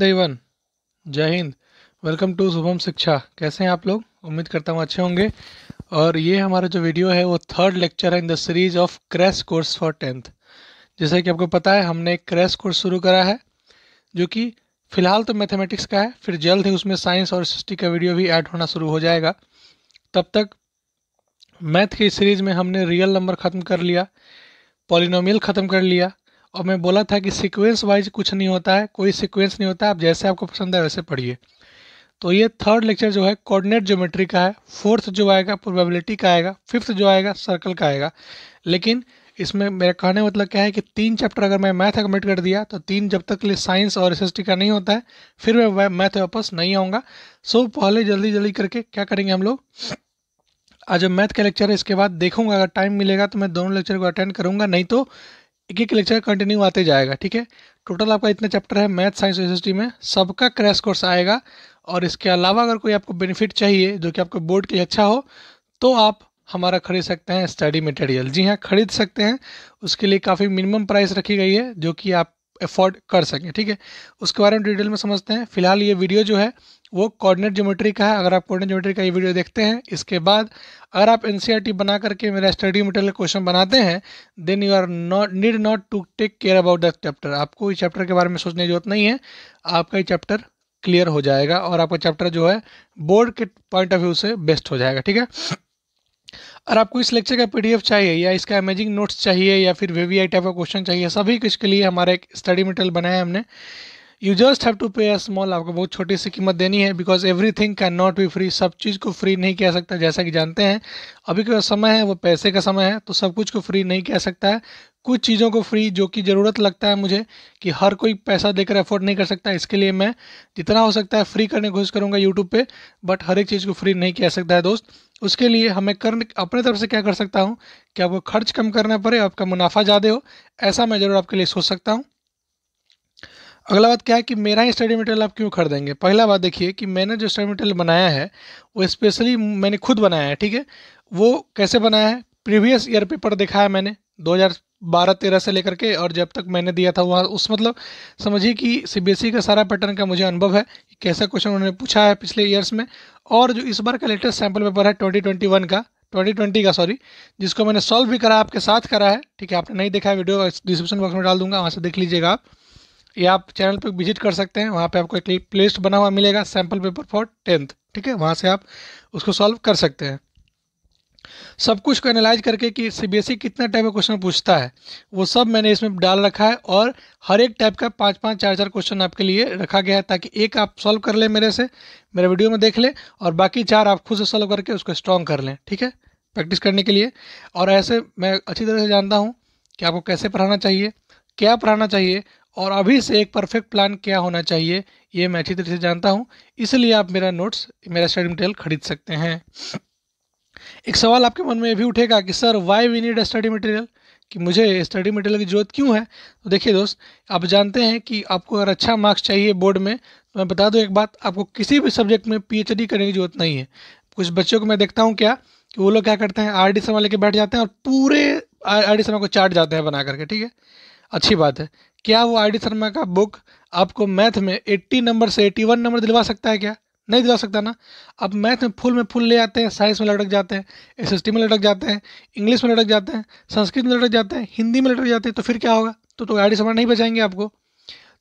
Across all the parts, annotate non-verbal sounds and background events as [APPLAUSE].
देवन जय Hind welcome to Shubham शिक्षा कैसे हैं आप लोग उम्मीद करता हूँ अच्छे होंगे और ये हमारा जो वीडियो है वो थर्ड लेक्चर है in the series of crash course for tenth जैसे कि आपको पता है हमने एक क्रैश कोर्स शुरू करा है जो कि फ़िलहाल तो मैथमेटिक्स का है फिर जल्द ही उसमें साइंस और हिस्ट्री का वीडियो भी ऐड होना शुरू हो जाएगा तब तक मैथ की सीरीज़ में हमने रियल नंबर ख़त्म कर लिया पॉलिनोमियल ख़त्म कर लिया और मैं बोला था कि सीक्वेंस वाइज कुछ नहीं होता है कोई सीक्वेंस नहीं होता है आप जैसे आपको पसंद है वैसे पढ़िए तो ये थर्ड लेक्चर जो है कोऑर्डिनेट ज्योमेट्री का है फोर्थ जो आएगा प्रोबेबिलिटी का आएगा फिफ्थ जो आएगा सर्कल का आएगा लेकिन इसमें मेरा कहने मतलब क्या है कि तीन चैप्टर अगर मैं मैथ कमिट कर दिया तो तीन जब तक के लिए साइंस और एस का नहीं होता है फिर मैं मैथ वापस नहीं आऊँगा सो पहले जल्दी जल्दी करके क्या करेंगे हम लोग आज मैथ का लेक्चर है इसके बाद देखूंगा अगर टाइम मिलेगा तो मैं दोनों लेक्चर को अटेंड करूंगा नहीं तो एक एक लेक्चर कंटिन्यू आते जाएगा ठीक है टोटल आपका इतना चैप्टर है मैथ साइंस और हिस्ट्री में सबका क्रैश कोर्स आएगा और इसके अलावा अगर कोई आपको बेनिफिट चाहिए जो कि आपको बोर्ड के लिए अच्छा हो तो आप हमारा खरीद सकते हैं स्टडी मटेरियल जी हाँ खरीद सकते हैं उसके लिए काफ़ी मिनिमम प्राइस रखी गई है जो कि आप एफोर्ड कर सकें ठीक है उसके बारे में डिटेल में समझते हैं फिलहाल ये वीडियो जो है वो कोऑर्डिनेट ज्योमेट्री का है अगर आप कोऑर्डिनेट ज्योमेट्री का ये वीडियो देखते हैं इसके बाद अगर आप एन e बना करके मेरा स्टडी मटेरियल क्वेश्चन बनाते हैं then you are not need not to take care about that chapter आपको इस चैप्टर के बारे में सोचने की जरूरत नहीं है आपका ये चैप्टर क्लियर हो जाएगा और आपका चैप्टर जो है बोर्ड के पॉइंट ऑफ व्यू से बेस्ट हो जाएगा ठीक है और आपको इस लेक्चर का पीडीएफ चाहिए या इसका इमेजिंग नोट्स चाहिए या फिर वीवीआई टाइप का क्वेश्चन चाहिए सभी कुछ के लिए हमारा एक स्टडी मटेरियल बनाया है हमने यू जस्ट हैव टू पे अ स्मॉल आपको बहुत छोटी सी कीमत देनी है because every thing can not be free सब चीज़ को फ्री नहीं कह सकता जैसा कि जानते हैं अभी का समय है वो पैसे का समय है तो सब कुछ को फ्री नहीं कह सकता है कुछ चीज़ों को फ्री जो कि ज़रूरत लगता है मुझे कि हर कोई पैसा देकर अफोर्ड नहीं कर सकता इसके लिए मैं जितना हो सकता है फ्री करने की कोशिश करूँगा यूट्यूब पे बट हर एक चीज़ को फ्री नहीं कह सकता है दोस्त उसके लिए हमें कर अपने तरफ से क्या कर सकता हूँ कि आपको खर्च कम करना पड़े आपका मुनाफा ज़्यादा हो ऐसा मैं ज़रूर आपके लिए सोच सकता हूँ अगला बात क्या है कि मेरा ही स्टडी मटेरियल आप क्यों खरीदेंगे पहला बात देखिए कि मैंने जो स्टडी मटेरियल बनाया है वो स्पेशली मैंने खुद बनाया है ठीक है वो कैसे बनाया है प्रीवियस ईयर पेपर देखा है मैंने बारह तेरह से लेकर के और जब तक मैंने दिया था वहाँ उस मतलब समझिए कि सीबीएसई e का सारा पैटर्न का मुझे अनुभव है कि कैसा क्वेश्चन उन्होंने पूछा है पिछले ईयर्स में और जो इस बार का लेटेस्ट सैम्पल पेपर है ट्वेंटी ट्वेंटी वन का ट्वेंटी ट्वेंटी का सॉरी जिसको मैंने सॉल्व भी करा आपके साथ करा है ठीक है आपने नहीं देखा है वीडियो डिस्क्रिप्शन बॉक्स में डाल दूंगा वहाँ से देख लीजिएगा आप या आप चैनल पर विजिट कर सकते हैं वहाँ पर आपको एक प्लेलिस्ट बना हुआ मिलेगा सैम्पल पेपर फॉर टेंथ ठीक है वहाँ से आप उसको सॉल्व कर सकते हैं सब कुछ को एनालाइज करके कि सीबीएसई e कितना टाइप का क्वेश्चन पूछता है वो सब मैंने इसमें डाल रखा है और हर एक टाइप का पाँच पाँच चार चार क्वेश्चन आपके लिए रखा गया है ताकि एक आप सॉल्व कर लें मेरे से मेरे वीडियो में देख लें और बाकी चार आप खुद से सॉल्व करके उसको स्ट्रॉन्ग कर लें ठीक है प्रैक्टिस करने के लिए और ऐसे मैं अच्छी तरह से जानता हूँ कि आपको कैसे पढ़ाना चाहिए क्या पढ़ाना चाहिए और अभी से एक परफेक्ट प्लान क्या होना चाहिए ये मैं अच्छी तरह से जानता हूँ इसलिए आप मेरा नोट्स मेरा स्टडी मटेरियल खरीद सकते हैं एक सवाल आपके मन में भी उठेगा कि sir why we need study material कि मुझे स्टडी मटेरियल की ज़रूरत क्यों है तो देखिए दोस्त आप जानते हैं कि आपको अगर अच्छा मार्क्स चाहिए बोर्ड में तो मैं बता दूँ एक बात आपको किसी भी सब्जेक्ट में पीएचडी करने की ज़रूरत नहीं है कुछ बच्चों को मैं देखता हूँ क्या कि वो लोग क्या करते हैं आर डी समा लेके बैठ जाते हैं और पूरे आर डी समा को चार्ट जाते हैं बना करके ठीक है अच्छी बात है क्या वो आर डी शर्मा का बुक आपको मैथ में 80 नंबर से 81 नंबर दिलवा सकता है क्या नहीं दिला सकता ना अब मैथ में फुल में फुल ले आते हैं साइंस में लटक जाते हैं एस एस टी में लटक जाते हैं इंग्लिश में लटक जाते हैं संस्कृत में लटक जाते हैं हिंदी में लटक जाते हैं तो फिर क्या होगा तो तो गाड़ी सवार नहीं बचाएंगे आपको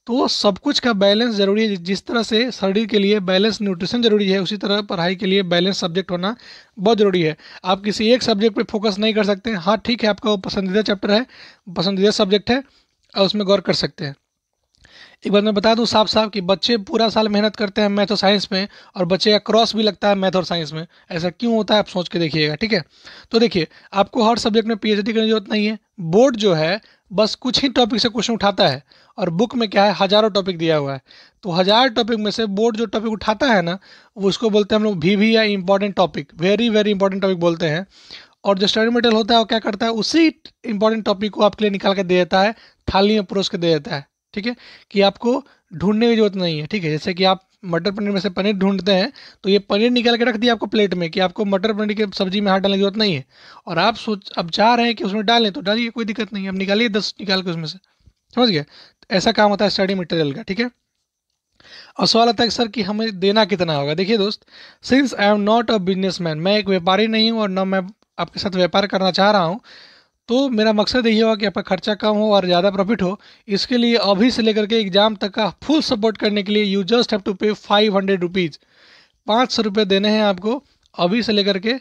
तो सब कुछ का बैलेंस जरूरी है जिस तरह से शरीर के लिए बैलेंस न्यूट्रिशन जरूरी है उसी तरह पढ़ाई के लिए बैलेंस सब्जेक्ट होना बहुत ज़रूरी है आप किसी एक सब्जेक्ट पर फोकस नहीं कर सकते हाँ ठीक है आपका वो पसंदीदा चैप्टर है पसंदीदा सब्जेक्ट है और उसमें गौर कर सकते हैं एक बार मैं बता दूं साफ साफ कि बच्चे पूरा साल मेहनत करते हैं मैथ और साइंस में और बच्चे का क्रॉस भी लगता है मैथ और साइंस में ऐसा क्यों होता है आप सोच के देखिएगा ठीक है तो देखिए आपको हर सब्जेक्ट में पीएचडी करने की जरूरत नहीं है बोर्ड जो है बस कुछ ही टॉपिक से क्वेश्चन उठाता है और बुक में क्या है हज़ारों टॉपिक दिया हुआ है तो हज़ार टॉपिक में से बोर्ड जो टॉपिक उठाता है ना उसको बोलते हैं हम लोग भी भी या important topic very very important topic बोलते हैं और जो स्टडी मटेरियल होता है वो क्या करता है उसी इंपॉर्टेंट टॉपिक को आपके लिए निकाल के दे देता है थाली में परोस के दे देता है ठीक है कि आपको ढूंढने की जरूरत नहीं है ठीक है जैसे कि आप मटर पनीर में से पनीर ढूंढते हैं तो ये पनीर निकाल के रख दिया आपको प्लेट में कि आपको मटर पनीर की सब्जी में हाथ डालने की जरूरत नहीं है और आप सोच अब चाह रहे हैं कि उसमें डालें तो डालिए कोई दिक्कत नहीं है अब निकालिए दस निकाल के उसमें से समझ गए ऐसा काम होता है स्टडी मटेरियल का ठीक है और सवाल आता है सर कि हमें देना कितना होगा देखिए दोस्त since I am not a businessman मैं एक व्यापारी नहीं हूँ और न मैं आपके साथ व्यापार करना चाह रहा हूँ तो मेरा मकसद यही होगा कि आपका खर्चा कम हो और ज़्यादा प्रॉफिट हो इसके लिए अभी से लेकर के एग्जाम तक का फुल सपोर्ट करने के लिए you just have to pay five hundred rupees पाँच सौ रुपये देने हैं आपको अभी से लेकर के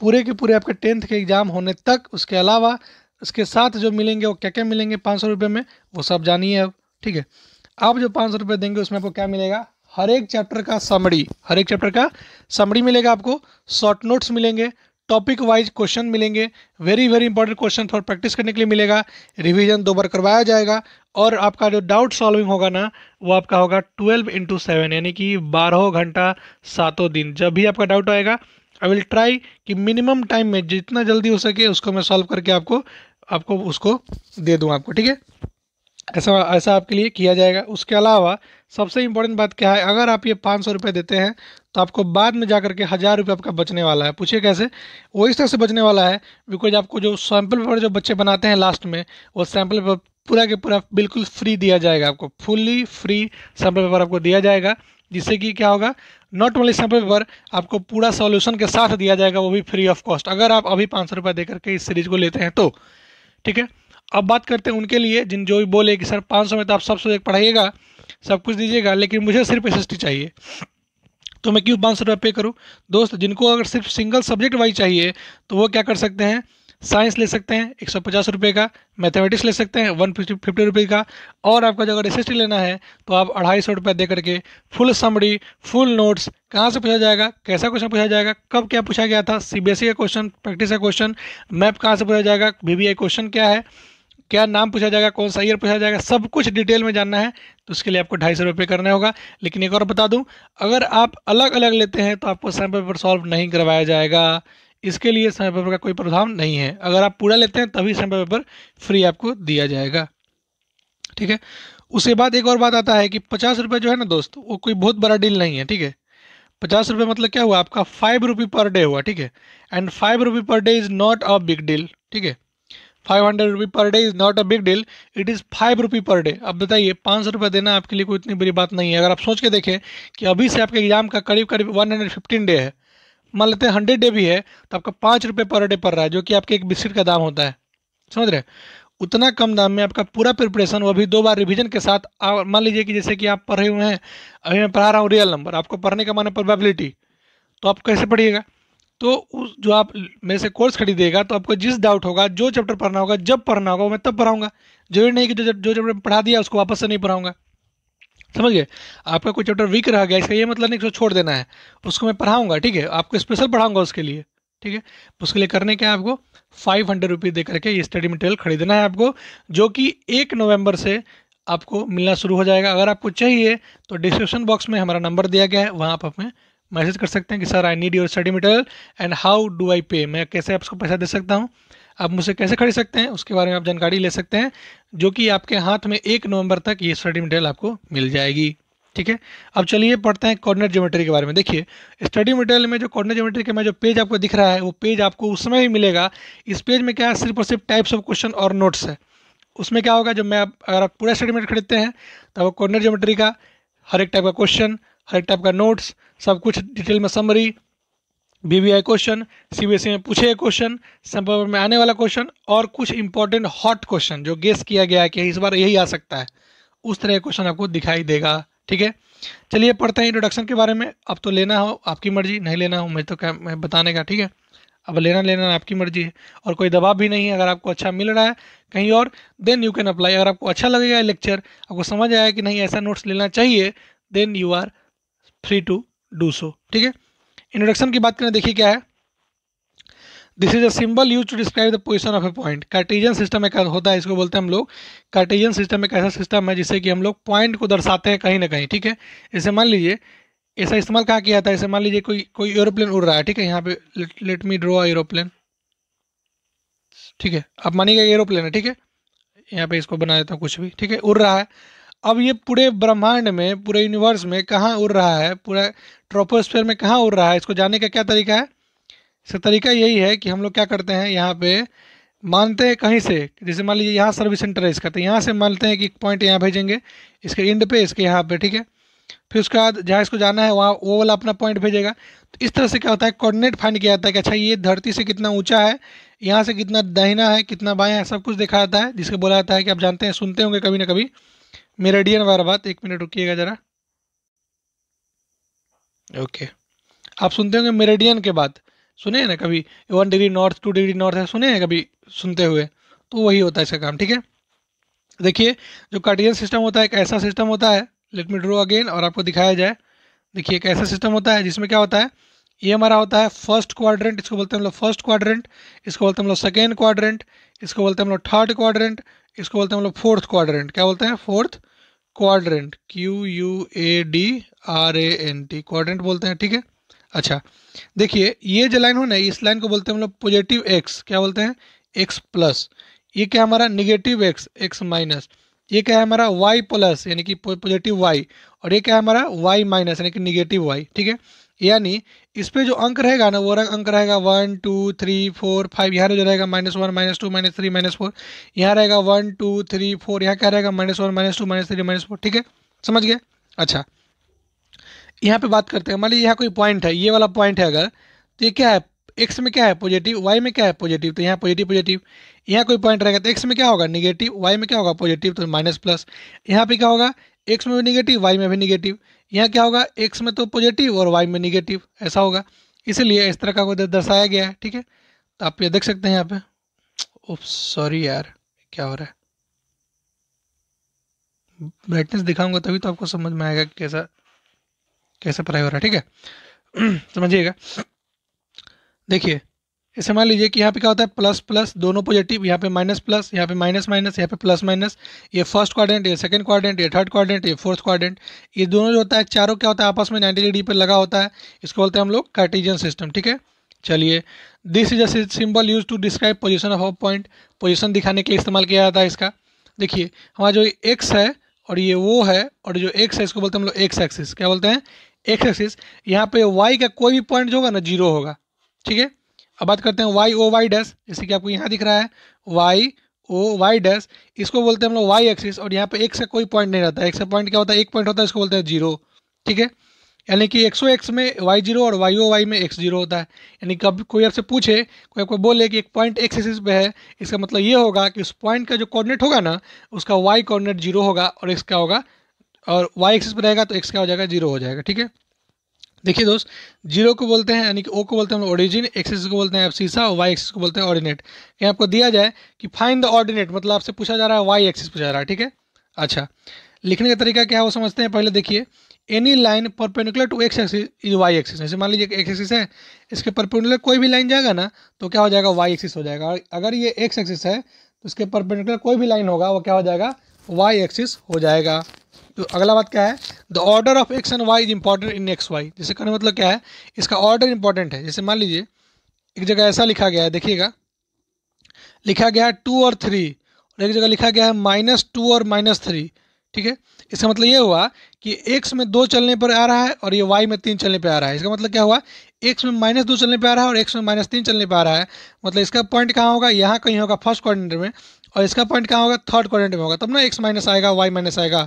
पूरे के पूरे आपके टेंथ के एग्ज़ाम होने तक उसके अलावा उसके साथ जो मिलेंगे वो क्या क्या मिलेंगे पाँच सौ रुपये में वो सब जानिए अब ठीक है आप जो पाँच सौ रुपये देंगे उसमें आपको क्या मिलेगा हर एक चैप्टर का समरी हर एक चैप्टर का समरी मिलेगा आपको शॉर्ट नोट्स मिलेंगे टॉपिक वाइज क्वेश्चन मिलेंगे very very important question for practice करने के लिए मिलेगा रिवीजन दो बार करवाया जाएगा और आपका जो डाउट सॉल्विंग होगा ना वो आपका होगा ट्वेल्व इंटू सेवन यानी कि बारह घंटा सातों दिन जब भी आपका डाउट आएगा आई विल ट्राई कि मिनिमम टाइम में जितना जल्दी हो सके उसको मैं सॉल्व करके आपको आपको उसको दे दूँ आपको ठीक है ऐसा ऐसा आपके लिए किया जाएगा उसके अलावा सबसे इम्पोर्टेंट बात क्या है अगर आप ये पाँच सौ रुपये देते हैं तो आपको बाद में जा करके हज़ार रुपये आपका बचने वाला है पूछिए कैसे वो इस तरह से बचने वाला है बिकॉज आपको जो सैम्पल पेपर जो बच्चे बनाते हैं लास्ट में वो सैम्पल पेपर पूरा के पूरा बिल्कुल फ्री दिया जाएगा आपको फुल्ली फ्री सैम्पल पेपर आपको दिया जाएगा जिससे कि क्या होगा नॉट ओनली सैम्पल पेपर आपको पूरा सॉल्यूशन के साथ दिया जाएगा वो भी फ्री ऑफ कॉस्ट अगर आप अभी पाँच सौ रुपये दे करके इस सीरीज को लेते हैं तो ठीक है अब बात करते हैं उनके लिए जिन जो भी बोले कि सर पाँच सौ में तो आप सब सब्जेक्ट पढ़ाइएगा सब कुछ दीजिएगा लेकिन मुझे सिर्फ एस चाहिए तो मैं क्यों पाँच सौ रुपये पे करूँ दोस्त जिनको अगर सिर्फ सिंगल सब्जेक्ट वाइज चाहिए तो वो क्या कर सकते हैं साइंस ले सकते हैं एक सौ पचास रुपये का मैथमेटिक्स ले सकते हैं वन फिफ्टी फिफ्टी रुपये का और आपका जो अगर एस लेना है तो आप अढ़ाई सौ रुपये दे करके फुल समरी फुल नोट्स कहाँ से पूछा जाएगा कैसा क्वेश्चन पूछा जाएगा कब क्या पूछा गया था ई e का क्वेश्चन प्रैक्टिस का क्वेश्चन मैप कहाँ से पूछा जाएगा बीबीआई क्वेश्चन क्या है क्या नाम पूछा जाएगा कौन सा ईयर पूछा जाएगा सब कुछ डिटेल में जानना है तो उसके लिए आपको ढाई सौ रुपये करना होगा लेकिन एक और बता दूं अगर आप अलग अलग लेते हैं तो आपको समय पेपर सॉल्व नहीं करवाया जाएगा इसके लिए समय पेपर का कोई प्रावधान नहीं है अगर आप पूरा लेते हैं तभी समय पेपर फ्री आपको दिया जाएगा ठीक है उसके बाद एक और बात आता है कि पचास रुपये जो है ना दोस्त वो कोई बहुत बड़ा डील नहीं है ठीक है पचास रुपये मतलब क्या हुआ आपका फाइव रुपी पर डे हुआ ठीक है and five rupee per day is not a big deal ठीक है five hundred rupee per day is not a big deal it is five rupee per day अब बताइए पाँच सौ रुपये देना आपके लिए कोई इतनी बड़ी बात नहीं है अगर आप सोच के देखें कि अभी से आपके एग्ज़ाम का करीब करीब वन हंड्रेड फिफ्टीन डे है मान लेते हैं हंड्रेड डे भी है तो आपका पाँच रुपये पर डे पड़ रहा है जो कि आपके एक बिस्किट का दाम होता है समझ रहे उतना कम दाम में आपका पूरा प्रिपरेशन वो भी दो बार रिविजन के साथ मान लीजिए कि जैसे कि आप पढ़े हुए हैं अभी मैं पढ़ा रहा हूँ रियल नंबर आपको पढ़ने का माना प्रोबेबिलिटी तो आप कैसे पढ़िएगा तो उस जो आप मेरे से कोर्स खरीदेगा तो आपको जिस डाउट होगा जो चैप्टर पढ़ना होगा जब पढ़ना होगा मैं तब पढ़ाऊंगा जरूरी नहीं कि जो जो चैप्टर पढ़ा दिया उसको वापस से नहीं पढ़ाऊंगा समझिए आपका कोई चैप्टर वीक रह गया इसका ये मतलब नहीं कि छोड़ देना है उसको मैं पढ़ाऊंगा ठीक है आपको स्पेशल पढ़ाऊंगा उसके लिए ठीक है उसके लिए करने के आपको फाइव हंड्रेड रुपीज़ दे करके ये स्टडी मटेरियल खरीदना है आपको जो कि एक नवंबर से आपको मिलना शुरू हो जाएगा अगर आपको चाहिए तो डिस्क्रिप्शन बॉक्स में हमारा नंबर दिया गया है वहाँ आप हमें मैसेज कर सकते हैं कि sir I need your study material and how do I pay मैं कैसे आपको पैसा दे सकता हूँ आप मुझसे कैसे खरीद सकते हैं उसके बारे में आप जानकारी ले सकते हैं जो कि आपके हाथ में एक नवंबर तक ये स्टडी मटेरियल आपको मिल जाएगी ठीक है अब चलिए पढ़ते हैं कोऑर्डिनेट ज्योमेट्री के बारे में देखिए स्टडी मटेरियल में जो कोऑर्डिनेट ज्योमेट्री का मैं जो पेज आपको दिख रहा है वो पेज आपको उस समय ही मिलेगा इस पेज में क्या है सिर्फ और सिर्फ टाइप्स ऑफ क्वेश्चन और नोट्स है उसमें क्या होगा जब मैं आप अगर आप पूरा स्टडी मटेरियल खरीदते हैं तो वो कोऑर्डिनेट ज्योमेट्री का हर एक टाइप का क्वेश्चन हर टाइप का नोट्स सब कुछ डिटेल में समरी बीबीआई क्वेश्चन सीबीएसई में पूछे क्वेश्चन संपर्क में आने वाला क्वेश्चन और कुछ इंपॉर्टेंट हॉट क्वेश्चन जो गेस किया गया है कि इस बार यही आ सकता है उस तरह के क्वेश्चन आपको दिखाई देगा ठीक है चलिए पढ़ते हैं इंट्रोडक्शन के बारे में अब तो लेना हो आपकी मर्जी नहीं लेना हो मुझे तो क्या मैं बताने का ठीक है अब लेना लेना आपकी मर्जी है और कोई दबाव भी नहीं है अगर आपको अच्छा मिल रहा है कहीं और देन यू कैन अप्लाई अगर आपको अच्छा लगेगा लेक्चर आपको समझ आया कि नहीं ऐसा नोट्स लेना चाहिए then you are free to do so ठीक है इंट्रोडक्शन की बात करें देखिए क्या है this is a symbol use to describe the position of a point cartesian system एक होता है इसको बोलते हैं हम लोग कार्टेजियन सिस्टम एक ऐसा सिस्टम है जिससे कि हम लोग पॉइंट को दर्शाते हैं कहीं ना कहीं ठीक है इसे मान लीजिए ऐसा इस्तेमाल कहाँ किया जाता है जैसे मान लीजिए कोई कोई एरोप्लेन उड़ रहा है ठीक है यहाँ पे लेट मी ड्रॉ एरोप्लेन ठीक है अब मानिएगा एरोप्लेन है ठीक है यहाँ पे इसको बना देता हूँ कुछ भी ठीक है उड़ रहा है अब ये पूरे ब्रह्मांड में पूरे यूनिवर्स में कहाँ उड़ रहा है पूरा ट्रोपोस्फेयर में कहाँ उड़ रहा है इसको जानने का क्या तरीका है इसका तरीका यही है कि हम लोग क्या करते हैं यहाँ पे मानते हैं कहीं से जैसे मान लीजिए यहाँ सर्विस सेंटर है इसका तो यहाँ से मानते हैं कि पॉइंट यहाँ भेजेंगे इसके एंड पे इसके यहाँ पे ठीक है फिर उसके बाद जहाँ इसको जाना है वहाँ वो वाला अपना पॉइंट भेजेगा तो इस तरह से क्या होता है कोऑर्डिनेट फाइंड किया जाता है कि अच्छा ये धरती से कितना ऊंचा है यहाँ से कितना दहिना है कितना बाया है सब कुछ देखा जाता है जिसको बोला जाता है कि आप जानते हैं सुनते होंगे कभी ना कभी मेरेडियन वार बात एक मिनट रुकिएगा ज़रा ओके आप सुनते होंगे मेरेडियन के बाद सुने हैं ना कभी one degree north two degree north है सुने हैं कभी सुनते हुए तो वही होता है इसका काम ठीक है देखिए जो कार्टियन सिस्टम होता है एक ऐसा सिस्टम होता है लेट मी ड्रो अगेन और आपको दिखाया जाए देखिए एक ऐसा सिस्टम होता है जिसमें क्या होता है ये हमारा होता है फर्स्ट क्वाड्रेंट इसको बोलते हैं हम लोग फर्स्ट क्वाड्रेंट इसको बोलते हैं हम लोग सेकेंड क्वाड्रेंट इसको बोलते हैं हम लोग थर्ड क्वाड्रेंट इसको बोलते हैं हम लोग फोर्थ क्वाड्रेंट क्या बोलते हैं fourth quadrant Q U A D R A N T quadrant बोलते हैं ठीक है अच्छा देखिए ये जो लाइन हो ना इस लाइन को बोलते हैं हम लोग पॉजिटिव एक्स क्या बोलते हैं एक्स प्लस ये क्या हमारा निगेटिव एक्स एक्स माइनस ये क्या है हमारा वाई प्लस यानी कि पॉजिटिव वाई और ये क्या है हमारा वाई माइनस यानी कि निगेटिव वाई ठीक है यानी इस पर जो अंक रहेगा ना वो रंग अंक रहेगा one two three four five यहाँ जो रहेगा minus one minus two minus three minus four यहाँ रहेगा वन टू थ्री फोर यहाँ क्या रहेगा minus one minus two minus three minus four ठीक है समझ गए अच्छा यहाँ पे बात करते हैं मान लीजिए यहाँ कोई पॉइंट है ये वाला पॉइंट है अगर तो ये क्या है एक्स में क्या है पॉजिटिव वाई में क्या है पॉजिटिव तो यहाँ पॉजिटिव पॉजिटिव यहाँ कोई पॉइंट रहेगा तो एक्स में क्या होगा निगेटिव वाई में क्या होगा पॉजिटिव तो माइनस प्लस यहाँ पे क्या होगा एक्स में भी निगेटिव वाई में भी निगेटिव यहाँ क्या होगा एक्स में तो पॉजिटिव और वाई में निगेटिव ऐसा होगा इसीलिए इस तरह का को दर्शाया गया है ठीक है तो आप ये देख सकते हैं यहाँ पे ओफ सॉरी यार क्या हो रहा है ब्राइटनेस दिखाऊंगा तभी तो आपको समझ में आएगा कि कैसा कैसे पढ़ाई हो रहा है ठीक है [CLEARS THROAT] समझिएगा देखिए इसे मान लीजिए कि यहाँ पे क्या होता है प्लस प्लस दोनों पॉजिटिव यहाँ पे माइनस प्लस यहाँ पे माइनस माइनस यहाँ पे प्लस माइनस ये फर्स्ट क्वाड्रेंट ये सेकंड क्वाड्रेंट ये थर्ड क्वाड्रेंट ये फोर्थ क्वाड्रेंट ये दोनों जो होता है चारों क्या होता है आपस में नाइन्टी डिग्री पर लगा होता है इसको बोलते हैं हम लोग कार्टिजियन सिस्टम ठीक है चलिए this is a symbol use to describe position of point position दिखाने के लिए इस्तेमाल किया जाता है इसका देखिए हमारा जो एक्स है और ये वो है और जो एक्स है इसको बोलते हैं हम लोग एक्स एक्सिस क्या बोलते हैं एक्स एक्सिस यहाँ पे वाई का कोई भी पॉइंट जो होगा ना जीरो होगा ठीक है अब बात करते हैं वाई ओ वाई डैश जैसे कि आपको यहाँ दिख रहा है वाई ओ वाई डैश इसको बोलते हैं हम लोग वाई एक्सिस और यहाँ पे एक से कोई पॉइंट नहीं रहता है एक से पॉइंट क्या होता है एक पॉइंट होता है इसको बोलते हैं जीरो ठीक है यानी कि एक्सो एक्स में वाई जीरो और वाई ओ वाई में एक्स जीरो होता है यानी कब कोई आपसे पूछे कोई आपको बोले कि एक पॉइंट एक्स एक्सिस पे है इसका मतलब ये होगा कि उस पॉइंट का जो कोऑर्डिनेट होगा ना उसका वाई कोऑर्डिनेट जीरो होगा और एक्स क्या होगा और वाई एक्सिस पर रहेगा तो एक्स क्या हो जाएगा जीरो हो जाएगा ठीक है देखिए दोस्त जीरो को बोलते हैं यानी कि ओ को बोलते हैं ओरिजिन एक्सिस को बोलते हैं एफसीसा वाई एक्सिस को बोलते हैं ऑर्डिनेट यहाँ आपको दिया जाए कि फाइन द ऑर्डिनेट मतलब आपसे पूछा जा रहा है वाई एक्सिस पूछा जा रहा है ठीक है अच्छा लिखने का तरीका क्या है वो समझते हैं पहले देखिए any line perpendicular to X axis is Y axis जैसे मान लीजिए एक्स एक्सिस है इसके परपेंडिकुलर कोई भी लाइन जाएगा ना तो क्या हो जाएगा वाई एक्सिस हो जाएगा अगर ये एक्स एक्सिस है तो इसके परपेंडिकुलर कोई भी लाइन होगा वो क्या हो जाएगा वाई एक्सिस हो जाएगा तो अगला बात क्या है the order of X and Y is important in X Y जैसे कहने मतलब क्या है इसका ऑर्डर इंपॉर्टेंट है जैसे मान लीजिए एक जगह ऐसा लिखा गया है देखिएगा लिखा गया है टू और थ्री और एक जगह लिखा गया है माइनस टू और माइनस थ्री ठीक है इसका मतलब ये हुआ कि एक्स में दो चलने पर आ रहा है और ये वाई में तीन चलने पर आ रहा है इसका मतलब क्या हुआ एक्स में माइनस दो चलने पर आ रहा है और एक्स में माइनस तीन चलने पर आ रहा है मतलब इसका पॉइंट कहाँ होगा यहाँ कहीं होगा फर्स्ट क्वार्टर में और इसका पॉइंट कहाँ होगा थर्ड क्वारेंट में होगा तब ना एक्स माइनस आएगा वाई माइनस आएगा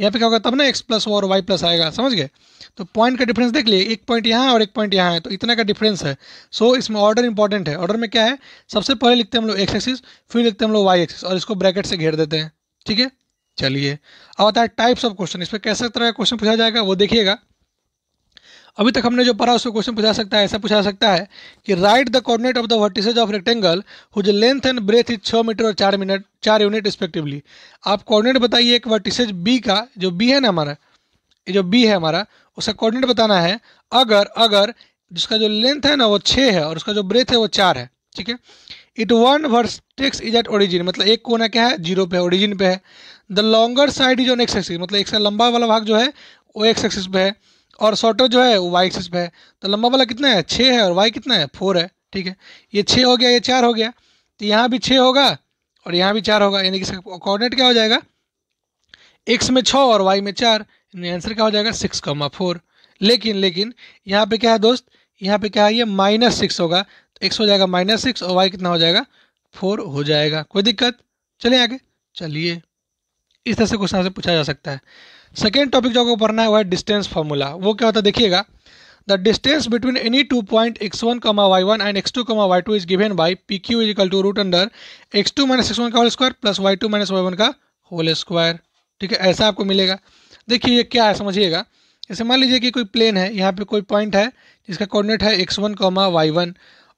यहाँ पे क्या होगा तब ना एक्स प्लस और वाई प्लस आएगा समझ गए तो पॉइंट का डिफरेंस देख लिए एक पॉइंट यहाँ है और एक पॉइंट यहाँ है तो इतना का डिफरेंस है सो so, इसमें ऑर्डर इंपॉर्टेंट है ऑर्डर में क्या है सबसे पहले लिखते हैं हम लोग एक्स एक्सिस फिर लिखते हैं हम लोग वाई एक्सिस और इसको ब्रैकेट से घेर देते हैं ठीक है चलिए अब आता है टाइप्स ऑफ क्वेश्चन इसमें कैसे तरह का क्वेश्चन पूछा जाएगा वो देखिएगा अभी तक हमने जो पढ़ा उसको क्वेश्चन पूछा सकता है ऐसा पूछा सकता है कि write the coordinate of the vertices of rectangle whose length and breadth is छः मीटर और चार मिनट चार यूनिट रिस्पेक्टिवली आप कोऑर्डिनेट बताइए एक वर्टिसेज बी का जो बी है ना हमारा ये जो बी है हमारा उसका कोऑर्डिनेट बताना है अगर अगर जिसका जो लेंथ है ना वो छः है और उसका जो ब्रेथ है वो चार है ठीक है it one vertex is at origin मतलब एक कोना क्या है जीरो पे ओरिजिन पे है the longer side is on x axis मतलब एक लंबा वाला भाग जो है वो एक्स एक्सिस पे है और शॉर्टर जो है वो वाई एक्सिस पे है तो लंबा वाला कितना है छः है और वाई कितना है फोर है ठीक है ये छः हो गया ये चार हो गया तो यहाँ भी छः होगा और यहाँ भी चार होगा यानी कि इसका कोऑर्डिनेट क्या हो जाएगा एक्स में छः और वाई में चार यानी आंसर क्या हो जाएगा सिक्स कॉमा फोर लेकिन लेकिन यहाँ पे क्या है दोस्त यहाँ पे क्या है ये माइनस सिक्स होगा तो एक्स हो जाएगा माइनस सिक्स और वाई कितना हो जाएगा फोर हो जाएगा कोई दिक्कत चलिए आगे चलिए इस तरह से क्वेश्चन से पूछा जा सकता है सेकेंड टॉपिक जो आपको पढ़ना है वो है डिस्टेंस फॉर्मूला वो क्या होता है देखिएगा the distance between any two point X one comma Y one and X two comma Y two is given by P Q is equal to root under X two minus x one का whole square plus Y two minus Y one का whole square ठीक है ऐसा आपको मिलेगा देखिए ये क्या है समझिएगा जैसे मान लीजिए कि कोई प्लेन है यहाँ पे कोई पॉइंट है जिसका कोऑर्डिनेट है x one comma Y one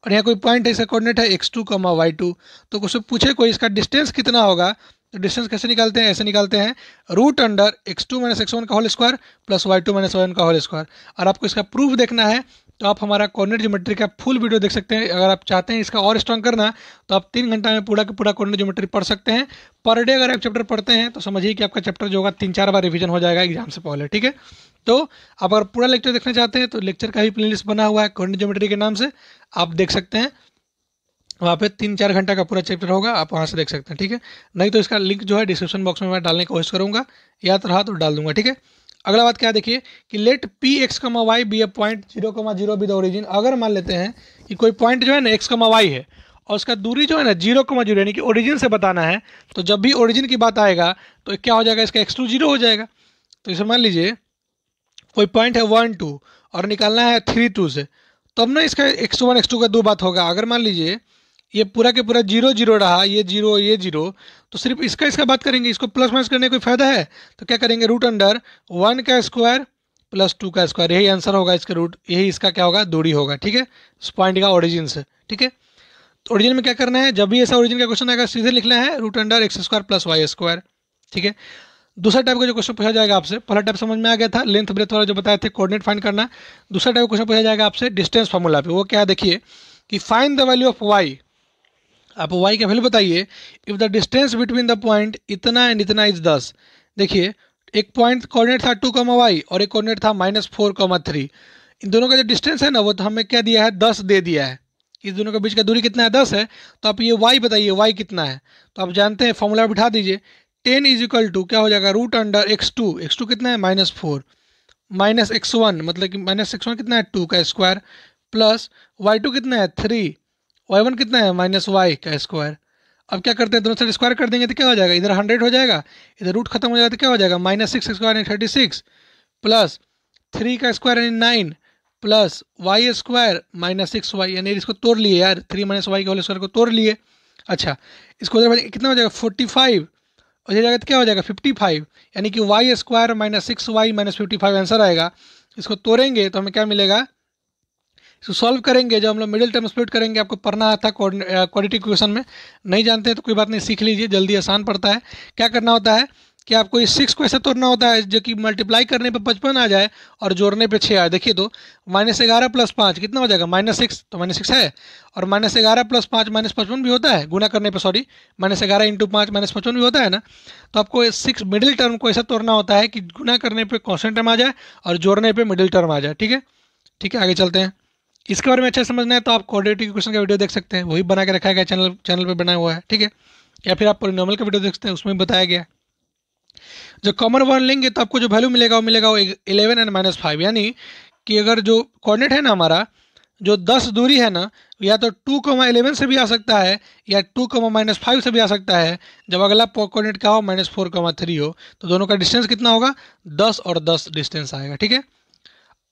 और यहाँ कोई पॉइंट है इसका कोऑर्डिनेट है X two comma Y two तो उससे पूछे कोई इसका डिस्टेंस कितना होगा तो डिस्टेंस कैसे निकालते हैं ऐसे निकालते हैं root under X two minus x one का whole square plus Y two minus Y one का होल स्क्वायर और आपको इसका प्रूफ देखना है तो आप हमारा कॉर्डिनेट ज्योमेट्री का फुल वीडियो देख सकते हैं अगर आप चाहते हैं इसका और स्ट्रॉन्ग करना तो आप तीन घंटा में पूरा का पूरा कॉर्डिनेट ज्योमेट्री पढ़ सकते हैं पर डे अगर आप चैप्टर पढ़ते हैं तो समझिए कि आपका चैप्टर जो होगा तीन चार बार रिविजन हो जाएगा एग्जाम से पहले ठीक है तो आप अगर पूरा लेक्चर देखना चाहते हैं तो लेक्चर का भी प्ले बना हुआ है कॉर्डिनेट ज्योमेट्री के नाम से आप देख सकते हैं वहाँ पे तीन चार घंटा का पूरा चैप्टर होगा आप वहाँ से देख सकते हैं ठीक है नहीं तो इसका लिंक जो है डिस्क्रिप्शन बॉक्स में मैं डालने की कोशिश करूँगा या तो रहा तो डाल दूंगा ठीक है अगला बात क्या देखिए कि let P X comma Y be a point zero comma zero be the origin अगर मान लेते हैं कि कोई पॉइंट जो है ना एक्स कमा वाई है और उसका दूरी जो है ना जीरो कमा जीरो यानी कि ओरिजिन से बताना है तो जब भी ओरिजिन की बात आएगा तो क्या हो जाएगा इसका एक्स टू जीरो हो जाएगा तो इसे मान लीजिए कोई पॉइंट है वन टू और निकालना है थ्री टू से तब तो ना इसका X two one X two का दो बात होगा अगर मान लीजिए ये पूरा के पूरा जीरो जीरो रहा ये जीरो ये जीरो तो सिर्फ इसका इसका बात करेंगे इसको प्लस माइनस करने कोई फायदा है तो क्या करेंगे रूट अंडर वन का स्क्वायर प्लस टू का स्क्वायर यही आंसर होगा इसका रूट यही इसका क्या होगा दूरी होगा ठीक है इस पॉइंट का ओरिजिन से ठीक है तो ओरिजिन में क्या करना है जब भी ऐसा ओरिजिन का क्वेश्चन आएगा सीधे लिखना है root under X square plus Y square ठीक है दूसरा टाइप का जो क्वेश्चन पूछा जाएगा आपसे पहला टाइप समझ में आ गया था लेंथ ब्रेथ वाला जो बताए थे कोऑर्डिनेट फाइंड करना दूसरा टाइप का क्वेश्चन पूछा जाएगा आपसे डिस्टेंस फॉर्मूला पे वो क्या देखिए कि find the value of Y आप वाई का वैल्यू बताइए if the distance between the point इतना एंड इतना इज दस देखिए एक पॉइंट कोऑर्डिनेट था टू कॉमा वाई और एक कोऑर्डिनेट था माइनस फोर कॉमा थ्री इन दोनों का जो डिस्टेंस है ना वो तो हमें क्या दिया है दस दे दिया है इस दोनों के बीच का दूरी कितना है दस है तो आप ये वाई बताइए वाई कितना है तो आप जानते हैं फॉर्मूला बिठा दीजिए टेन इज इक्वल टू क्या हो जाएगा root under X two X two कितना है minus four minus x one मतलब कि माइनस एक्स वन कितना है टू का स्क्वायर प्लस वाई टू कितना है थ्री वाई वन कितना है माइनस वाई का स्क्वायर अब क्या करते हैं दोनों साइड स्क्वायर कर देंगे तो क्या हो जाएगा इधर हंड्रेड हो जाएगा इधर रूट खत्म हो जाएगा तो क्या हो जाएगा माइनस सिक्स स्क्वायर यानी थर्टी सिक्स प्लस थ्री का स्क्वायर यानी nine plus Y square minus six y यानी इसको तोड़ लिए यार थ्री माइनस वाई के होल स्क्वायर को तोड़ लिए अच्छा इसको उधर कितना हो जाएगा फोर्टी फाइव और ये जाएगा तो क्या हो जाएगा फिफ्टी फाइव यानी कि y square minus six y minus fifty five answer आएगा इसको तोड़ेंगे तो हमें क्या मिलेगा इसको सॉल्व करेंगे जब हम लोग मिडिल टर्म स्प्लिट करेंगे आपको पढ़ना आता है क्वालिटी क्वेश्चन में नहीं जानते हैं तो कोई बात नहीं सीख लीजिए जल्दी आसान पड़ता है क्या करना होता है कि आपको इस सिक्स को ऐसे तोड़ना होता है जो कि मल्टीप्लाई करने पे पचपन आ जाए और जोड़ने पे छः आए देखिए तो माइनस ग्यारह प्लस पाँच कितना हो जाएगा माइनस सिक्स तो माइनस सिक्स है और माइनस ग्यारह प्लस पाँच माइनस पचपन भी होता है गुना करने पे सॉरी माइनस ग्यारह इंटू पाँच माइनस पचपन भी होता है ना तो आपको सिक्स मिडिल टर्म को ऐसा तोड़ना होता है कि गुना करने पर कॉन्सेंट टर्म आ जाए और जोड़ने पर मिडिल टर्म आ जाए ठीक है ठीक है आगे चलते हैं इसके बारे में अच्छा समझना है तो आप कोऑर्डिनेटिव इक्वेशन का वीडियो देख सकते हैं वही बना के रखा गया चैनल चैनल पर बनाया हुआ है ठीक है या फिर आप नॉर्मल का वीडियो देख सकते हैं उसमें भी बताया गया जो कॉमन वन लेंगे तो आपको जो वैल्यू मिलेगा वो मिलेगा वो इलेवन एंड माइनस फाइव यानी कि अगर जो कॉर्डिनेट है ना हमारा जो दस दूरी है ना या तो टू कोमा इलेवन से भी आ सकता है या टू कोमा माइनस फाइव से भी आ सकता है जब अगला कॉर्डिनेट का हो माइनस फोर कोमा थ्री हो तो दोनों का डिस्टेंस कितना होगा दस और दस डिस्टेंस आएगा ठीक है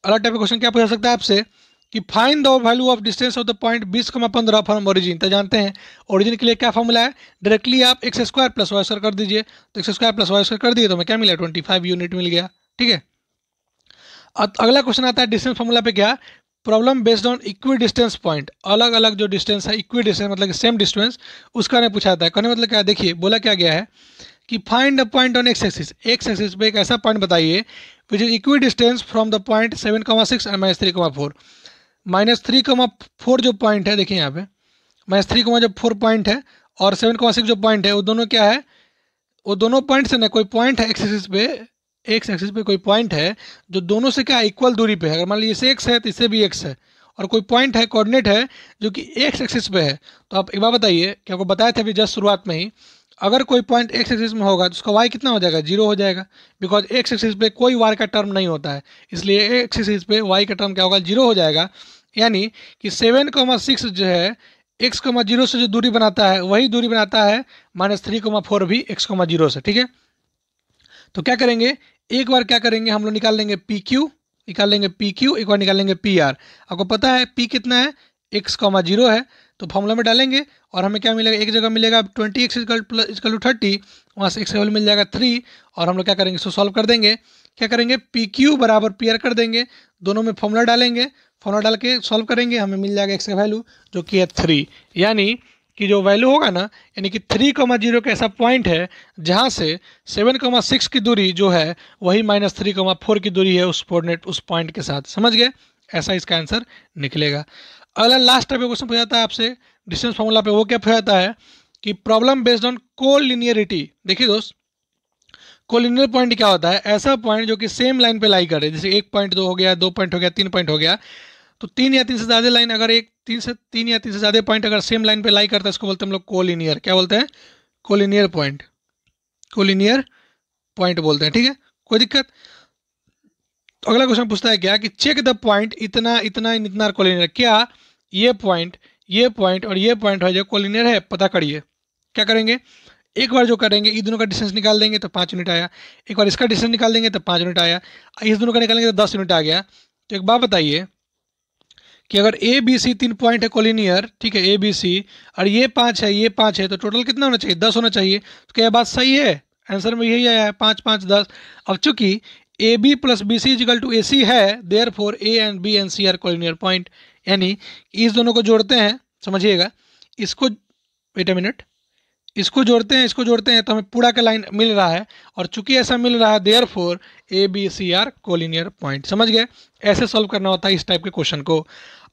अलग टाइप का क्वेश्चन क्या पूछा सकता है आपसे कि find the value of distance of the point बीस कमा पंद्रह फ्रॉम ओरिजिन तो जानते हैं ओरिजिन के लिए क्या फॉर्मूला है डायरेक्टली आप x square plus Y square कर दीजिए तो x square plus Y square कर दिए तो हमें क्या मिला ट्वेंटी फाइव यूनिट मिल गया ठीक है अगला क्वेश्चन आता है डिस्टेंस फॉर्मूला पे क्या problem based on equi distance point अलग अलग जो डिस्टेंस है इक्वी डिस्टेंस मतलब सेम डिस्टेंस उसका ने पूछा था कहने मतलब क्या देखिए बोला क्या गया है कि find a point on x axis x axis पे एक ऐसा पॉइंट बताइए which is equi distance from the point seven comma six and minus three comma four minus three comma four जो पॉइंट है देखिए यहाँ पे माइनस थ्री कमा जो फोर पॉइंट है और सेवन कमा सिक्स जो पॉइंट है वो दोनों क्या है वो दोनों पॉइंट से ना कोई पॉइंट है एक्सिस पे एक्स एक्सिस पे कोई पॉइंट है जो दोनों से क्या इक्वल दूरी पे है अगर मान लीजिए इसे एक्स है तो इसे भी एक्स है और कोई पॉइंट है कोऑर्डिनेट है जो कि एक्स एक्सिस पे है तो आप एक बार बताइए कि आपको बताए थे अभी जस्ट शुरुआत में ही अगर कोई पॉइंट एक्स एक्सिस में होगा तो उसका वाई कितना हो जाएगा जीरो हो जाएगा बिकॉज एक्स एक्सिस पे कोई वाई का टर्म नहीं होता है इसलिए एक्स एक्सिस पे वाई का टर्म क्या होगा जीरो हो जाएगा यानी कि सेवन कोमा सिक्स जो है एक्स कोमा जीरो से जो दूरी बनाता है वही दूरी बनाता है माइनस थ्री कोमा फोर भी एक्स कोमा जीरो से ठीक है तो क्या करेंगे एक बार क्या करेंगे हम लोग निकाल लेंगे पी क्यू निकाल लेंगे पी क्यू एक बार निकाल लेंगे पी आर आपको पता है पी कितना है एक्स कोमा जीरो है तो फॉर्मूला में डालेंगे और हमें क्या मिलेगा एक जगह मिलेगा twenty x is equal plus is equal to thirty वहाँ से एक्स मिल जाएगा थ्री और हम लोग क्या करेंगे इसको सॉल्व कर देंगे क्या करेंगे पी क्यू बराबर पेयर कर देंगे दोनों में फॉर्मूला डालेंगे फॉर्मूला डाल के सॉल्व करेंगे हमें मिल जाएगा एक्स का वैल्यू जो कि है थ्री यानी कि जो वैल्यू होगा ना यानी कि थ्री कॉमा जीरो का ऐसा पॉइंट है जहाँ से सेवन कॉमा सिक्स की दूरी जो है वही माइनस थ्री कॉमा फोर की दूरी है उस कोऑर्डिनेट उस पॉइंट के साथ समझ गए ऐसा इसका आंसर निकलेगा अगला लास्ट टाइप का क्वेश्चन पूछा जाता है आपसे डिस्टेंस फॉर्मूला पे वो क्या पूछा जाता है कि problem based on collinearity देखिए दोस्त कोलिनियर पॉइंट क्या होता है ऐसा पॉइंट जो कि सेम लाइन पे लाई करे जैसे एक पॉइंट दो हो गया दो पॉइंट हो गया तीन पॉइंट हो गया तो तीन या तीन से ज़्यादा लाइन अगर एक तीन से तीन या तीन से ज़्यादा पॉइंट अगर सेम लाइन पे लाई करता है इसको बोलते हैं हम लोग कोलिनियर क्या बोलते हैं कोलिनियर पॉइंट कोलिनियर पॉइंट बोलते हैं ठीक है कोई दिक्कत तो अगला क्वेश्चन पूछता है क्या कि चेक द पॉइंट इतना इतना इतना कोलिनियर क्या ये पॉइंट ये पॉइंट और ये पॉइंट है जो कोलिनियर है पता करिए क्या करेंगे एक बार जो करेंगे इन दोनों का डिस्टेंस निकाल देंगे तो पाँच यूनिट आया एक बार इसका डिस्टेंस निकाल देंगे तो पाँच यूनिट आया इस दोनों का निकालेंगे तो दस यूनिट आ गया तो एक बात बताइए कि अगर ए बी सी तीन पॉइंट है कोलिनियर ठीक है ए बी सी और ये पाँच है ये पाँच है तो टोटल कितना होना चाहिए दस होना चाहिए तो क्या यह बात सही है आंसर में यही आया है पाँच पाँच दस अब चूंकि A B plus B C is equal to A C है therefore A and B and C are collinear point यानी इस दोनों को जोड़ते हैं समझिएगा इसको वेट ए मिनट इसको जोड़ते हैं इसको जोड़ते हैं तो हमें पूरा का लाइन मिल रहा है और चूंकि ऐसा मिल रहा है therefore A B C are collinear point समझ गए ऐसे सॉल्व करना होता है इस टाइप के क्वेश्चन को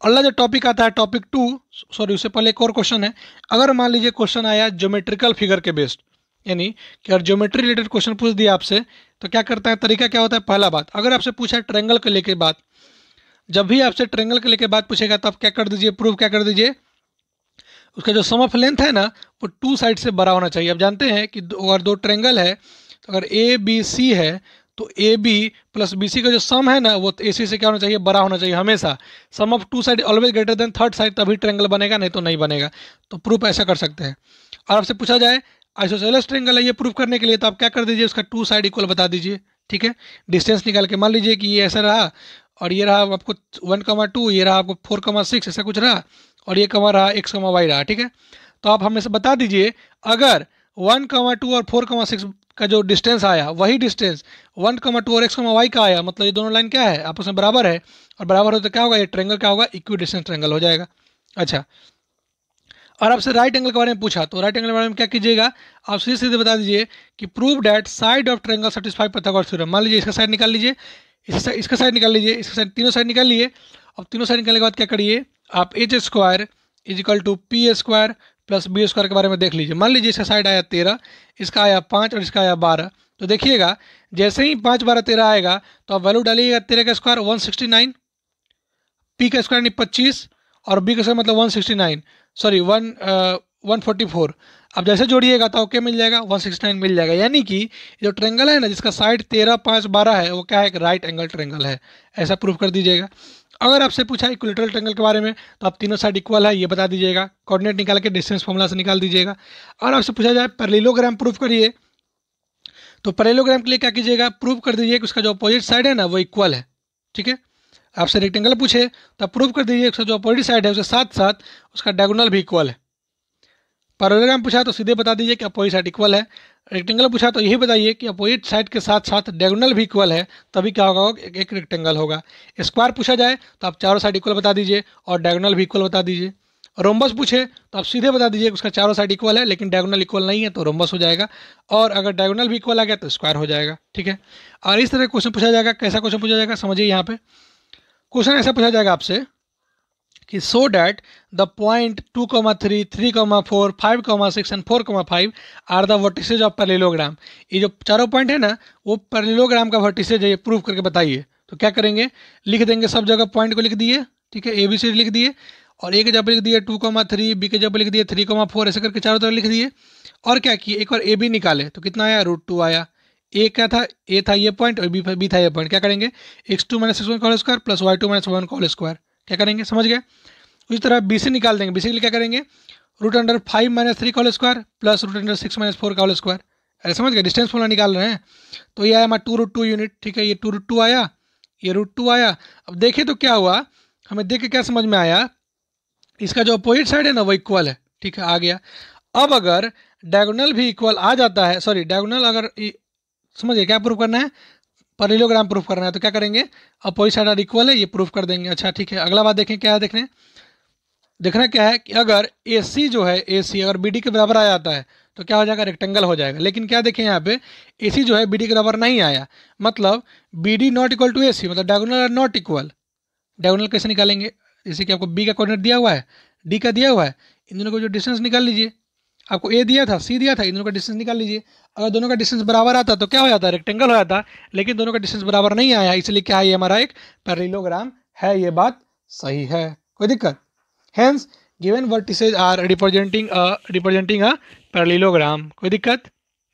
अगला जो टॉपिक आता है टॉपिक टू सॉरी उससे पहले एक और क्वेश्चन है अगर मान लीजिए क्वेश्चन आया ज्योमेट्रिकल फिगर के बेस्ड यानी कि अगर ज्योमेट्री रिलेटेड क्वेश्चन पूछ दिया आपसे तो क्या करता है तरीका क्या होता है पहला बात अगर आपसे पूछा है ट्रेंगल को लेकर बात जब भी आपसे ट्रेंगल को लेकर बात पूछेगा तो आप क्या कर दीजिए प्रूफ क्या कर दीजिए उसका जो सम ऑफ लेंथ है ना वो टू साइड से बड़ा होना चाहिए अब जानते हैं कि दो, अगर दो ट्रेंगल है तो अगर ए बी सी है तो A B plus B C का जो सम है ना वो ए सी से क्या होना चाहिए बड़ा होना चाहिए हमेशा sum of two side always greater than third side तभी ट्रेंगल बनेगा नहीं तो नहीं बनेगा तो प्रूफ ऐसा कर सकते हैं और आपसे पूछा जाए आइसोसेलस ट्रेंगल है ये प्रूफ करने के लिए तो आप क्या कर दीजिए उसका टू साइड इक्वल बता दीजिए ठीक है डिस्टेंस निकाल के मान लीजिए कि ये ऐसा रहा और ये रहा आपको वन कमा टू ये रहा आपको फोर कमा सिक्स ऐसा कुछ रहा और ये कमा रहा एक्स कमा वाई रहा ठीक है तो आप हमें से बता दीजिए अगर वन कमा टू और फोर कमा सिक्स का जो डिस्टेंस आया वही डिस्टेंस वन कमा टू और एक्स कमा वाई का आया मतलब ये दोनों लाइन क्या है आपस में बराबर है और बराबर हो तो क्या होगा ये ट्रेंगल क्या होगा इक्वी डिस्टेंस ट्रेंगल हो जाएगा अच्छा और आपसे राइट एंगल के बारे में पूछा तो राइट एंगल के बारे में क्या कीजिएगा आप सीधे सीधे बता दीजिए कि prove that side of triangle satisfy Pythagoras theorem मान लीजिए इसका साइड निकाल लीजिए इसका साइड निकाल लीजिए इसका साइड तीनों साइड निकाल लीजिए अब तीनों साइड निकालने के बाद क्या करिए आप H square is equal to P square plus B square के बारे में देख लीजिए मान लीजिए इसका साइड आया तेरह इसका आया पाँच और इसका आया बारह तो देखिएगा जैसे ही पाँच बारह तेरह आएगा तो आप वैल्यू डालिएगा तेरह का square one sixty nine P का स्क्वायर यानी पच्चीस और बी का स्क्वायर मतलब one sixty nine sorry one one forty four अब जैसे जोड़िएगा तो ओके मिल जाएगा वन सिक्सटी नाइन मिल जाएगा यानी कि जो ट्रेंगल है ना जिसका साइड तेरह पाँच बारह है वो क्या है एक राइट एंगल ट्रेंगल है ऐसा प्रूफ कर दीजिएगा अगर आपसे पूछा इक्विलेटरल ट्रेंगल के बारे में तो आप तीनों साइड इक्वल है ये बता दीजिएगा कोऑर्डिनेट निकाल के डिस्टेंस फॉर्मूला से निकाल दीजिएगा और आपसे पूछा जाए परलेलोग्राम प्रूफ करिए तो पैरेलोग्राम के लिए क्या कीजिएगा प्रूफ कर दीजिए कि उसका जो अपोजिट साइड है ना वो इक्वल है ठीक है आपसे रेक्टेंगल पूछे तो प्रूफ कर दीजिए उसका जो अपोजिट साइड है उसके साथ साथ उसका डायगोनल भी इक्वल है पैरोग्राम पूछा तो सीधे बता दीजिए कि अपोजिट साइड इक्वल है रेक्टेंगल पूछा तो यही बताइए कि अपोजिट साइड के साथ साथ डायगोनल भी इक्वल है तभी क्या होगा एक, एक रेक्टेंगल होगा स्क्वायर पूछा जाए तो आप चारों साइड इक्वल बता दीजिए और डायगोनल भी इक्वल बता दीजिए रोम्बस पूछे तो आप सीधे बता दीजिए कि उसका चारों साइड इक्वल है लेकिन डायगोनल इक्वल नहीं है तो रोम्बस हो जाएगा और अगर डायगोनल भी इक्वल आ गया तो स्क्वायर हो जाएगा ठीक है और इस तरह क्वेश्चन पूछा जाएगा कैसा क्वेश्चन पूछा जाएगा समझिए यहाँ पे क्वेश्चन ऐसा पूछा जाएगा आपसे कि so that the point two comma three three comma four five comma six and four comma five are the vertices of parallelogram ये जो चारों पॉइंट है ना वो परलेलोग्राम का वर्टिसेज है ये प्रूव करके बताइए तो क्या करेंगे लिख देंगे सब जगह पॉइंट को लिख दिए ठीक है ए बी सी लिख दिए और ए के जब लिख दिए टू कॉमा थ्री बी के जब लिख दिए थ्री कॉमा फोर ऐसे करके चारों तरफ लिख दिए और क्या किए एक और ए बी निकाले तो कितना आया रूट टू आया ए क्या था ए था ये पॉइंट और बी बी था ये पॉइंट क्या करेंगे x two minus x one whole square plus Y two minus one whole square क्या करेंगे समझ गए उसी तरह बी सी निकाल देंगे बी सी के लिए क्या करेंगे root under five minus three का square plus root under six minus four का स्क्वायर अरे समझ गए डिस्टेंस फॉर्मला निकाल रहे हैं तो ये आया हमारा टू रूट टू यूनिट ठीक है ये टू रूट टू आया ये रूट टू आया अब देखें तो क्या हुआ हमें देख के क्या समझ में आया इसका जो अपोजिट साइड है ना वो इक्वल है ठीक है आ गया अब अगर डायगोनल भी इक्वल आ जाता है सॉरी डायगोनल अगर समझिए क्या प्रूव करना है परिलोग्राम प्रूफ करना है तो क्या करेंगे अपोजिट आर इक्वल है ये प्रूफ कर देंगे अच्छा ठीक है अगला बात देखें क्या है देखने देखना क्या है कि अगर ए सी जो है ए सी अगर बी डी के बराबर आ जाता है तो क्या हो जाएगा रेक्टेंगल हो जाएगा लेकिन क्या देखें यहाँ पे ए सी जो है बी डी के बराबर नहीं आया मतलब B D not equal to A C मतलब diagonal are not equal diagonal कैसे निकालेंगे जैसे कि आपको बी का कोऑर्डिनेट दिया हुआ है डी का दिया हुआ है इन दोनों को जो डिस्टेंस निकाल लीजिए आपको ए दिया था सी दिया था इन दोनों का डिस्टेंस निकाल लीजिए अगर दोनों का डिस्टेंस बराबर आता तो क्या हो जाता रेक्टेंगल हो जाता लेकिन दोनों का डिस्टेंस बराबर नहीं आया इसलिए क्या है ये हमारा एक पैरेललोग्राम है ये बात सही है कोई दिक्कत hence given vertices are representing representing a parallelogram कोई दिक्कत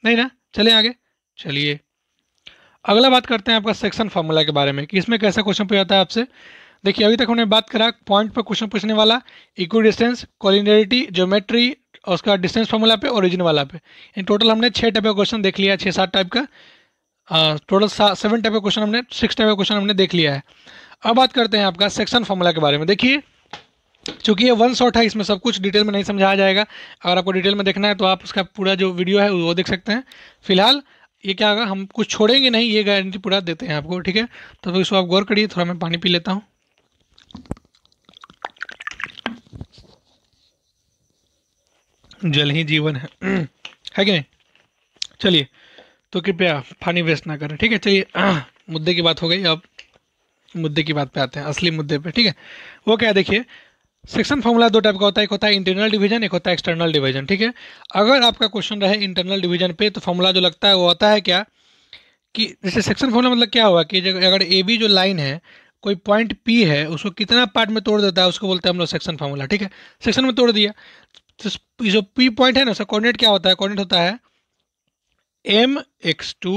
नहीं ना चले आगे चलिए अगला बात करते हैं आपका सेक्शन फार्मूला के बारे में कि इसमें कैसा क्वेश्चन पूछा जाता है आपसे देखिए अभी तक हमने बात करा पॉइंट पर क्वेश्चन पूछने वाला इक्वी डिस्टेंस कोलिनरिटी ज्योमेट्री और उसका डिस्टेंस फॉर्मूला पे ओरिजिन वाला पे इन टोटल हमने छः टाइप का क्वेश्चन देख लिया छः सात टाइप का टोटल सेवन टाइप का क्वेश्चन हमने सिक्स टाइप का क्वेश्चन हमने देख लिया है अब बात करते हैं आपका सेक्शन फॉर्मूला के बारे में देखिए चूंकि ये वन शॉट है इसमें सब कुछ डिटेल में नहीं समझाया जाएगा अगर आपको डिटेल में देखना है तो आप उसका पूरा जो वीडियो है वो देख सकते हैं फिलहाल ये क्या होगा हम कुछ छोड़ेंगे नहीं ये गारंटी पूरा देते हैं आपको ठीक है तो फिर इसको आप गौर करिए थोड़ा मैं पानी पी लेता हूँ जल ही जीवन है [CLEARS THROAT] है कि नहीं चलिए तो कृपया पानी वेस्ट ना करें ठीक है चलिए [CLEARS THROAT] मुद्दे की बात हो गई अब मुद्दे की बात पे आते हैं असली मुद्दे पे ठीक है वो क्या देखिए सेक्शन फॉर्मूला दो टाइप का होता है एक होता है इंटरनल डिवीजन एक होता है एक्सटर्नल डिवीजन ठीक है अगर आपका क्वेश्चन रहे इंटरनल डिवीजन पे तो फॉर्मूला जो लगता है वो होता है क्या कि जैसे सेक्शन फॉर्मूला मतलब क्या हुआ कि अगर ए बी जो लाइन है कोई पॉइंट पी है उसको कितना पार्ट में तोड़ देता है उसको बोलते हैं हम लोग सेक्शन फार्मूला ठीक है सेक्शन में तोड़ दिया तो जो पी पॉइंट है ना उसका कोऑर्डिनेट क्या होता है कोऑर्डिनेट होता है m x two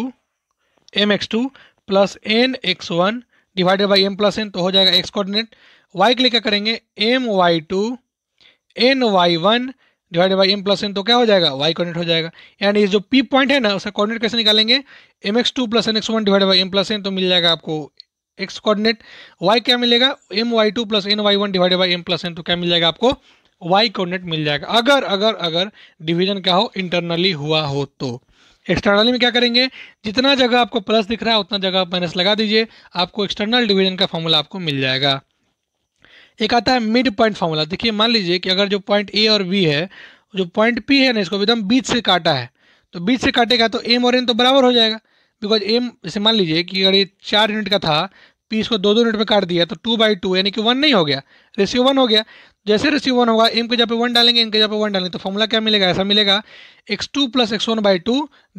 m x two plus N x one divided by M plus n तो हो जाएगा एक्स कोऑर्डिनेट वाई के लिए क्या करेंगे m Y two n Y one divided by M plus n तो क्या हो जाएगा वाई कोऑर्डिनेट हो जाएगा यानी जो पी पॉइंट है ना उसका कोऑर्डिनेट कैसे निकालेंगे m x two plus N x one divided by M plus n तो मिल जाएगा आपको एक्स कोऑर्डिनेट वाई क्या मिलेगा m Y two plus N Y one divided by M plus n तो क्या मिल जाएगा आपको वाई कोऑर्डिनेट मिल जाएगा अगर अगर अगर डिवीजन क्या हो इंटरनली हुआ हो तो एक्सटर्नली में क्या करेंगे जितना जगह आपको प्लस दिख रहा है उतना जगह माइनस लगा दीजिए आपको एक्सटर्नल डिवीजन का फॉर्मूला आपको मिल जाएगा एक आता है मिड पॉइंट फार्मूला देखिए मान लीजिए कि अगर जो पॉइंट ए और बी है जो पॉइंट पी है ना इसको एकदम तो बीच से काटा है तो बीच से काटेगा तो एम और एन तो बराबर हो जाएगा बिकॉज एम जैसे मान लीजिए कि अगर ये चार यूनिट का था पी इसको दो दो यूनिट में काट दिया तो टू बाई टू यानी कि वन नहीं हो गया रेशियो वन हो गया जैसे रिसीव वन होगा एम के जहाँ पे वन डालेंगे एम के जहाँ पे वन डालेंगे तो फॉर्मूला क्या मिलेगा ऐसा मिलेगा x two plus x one by two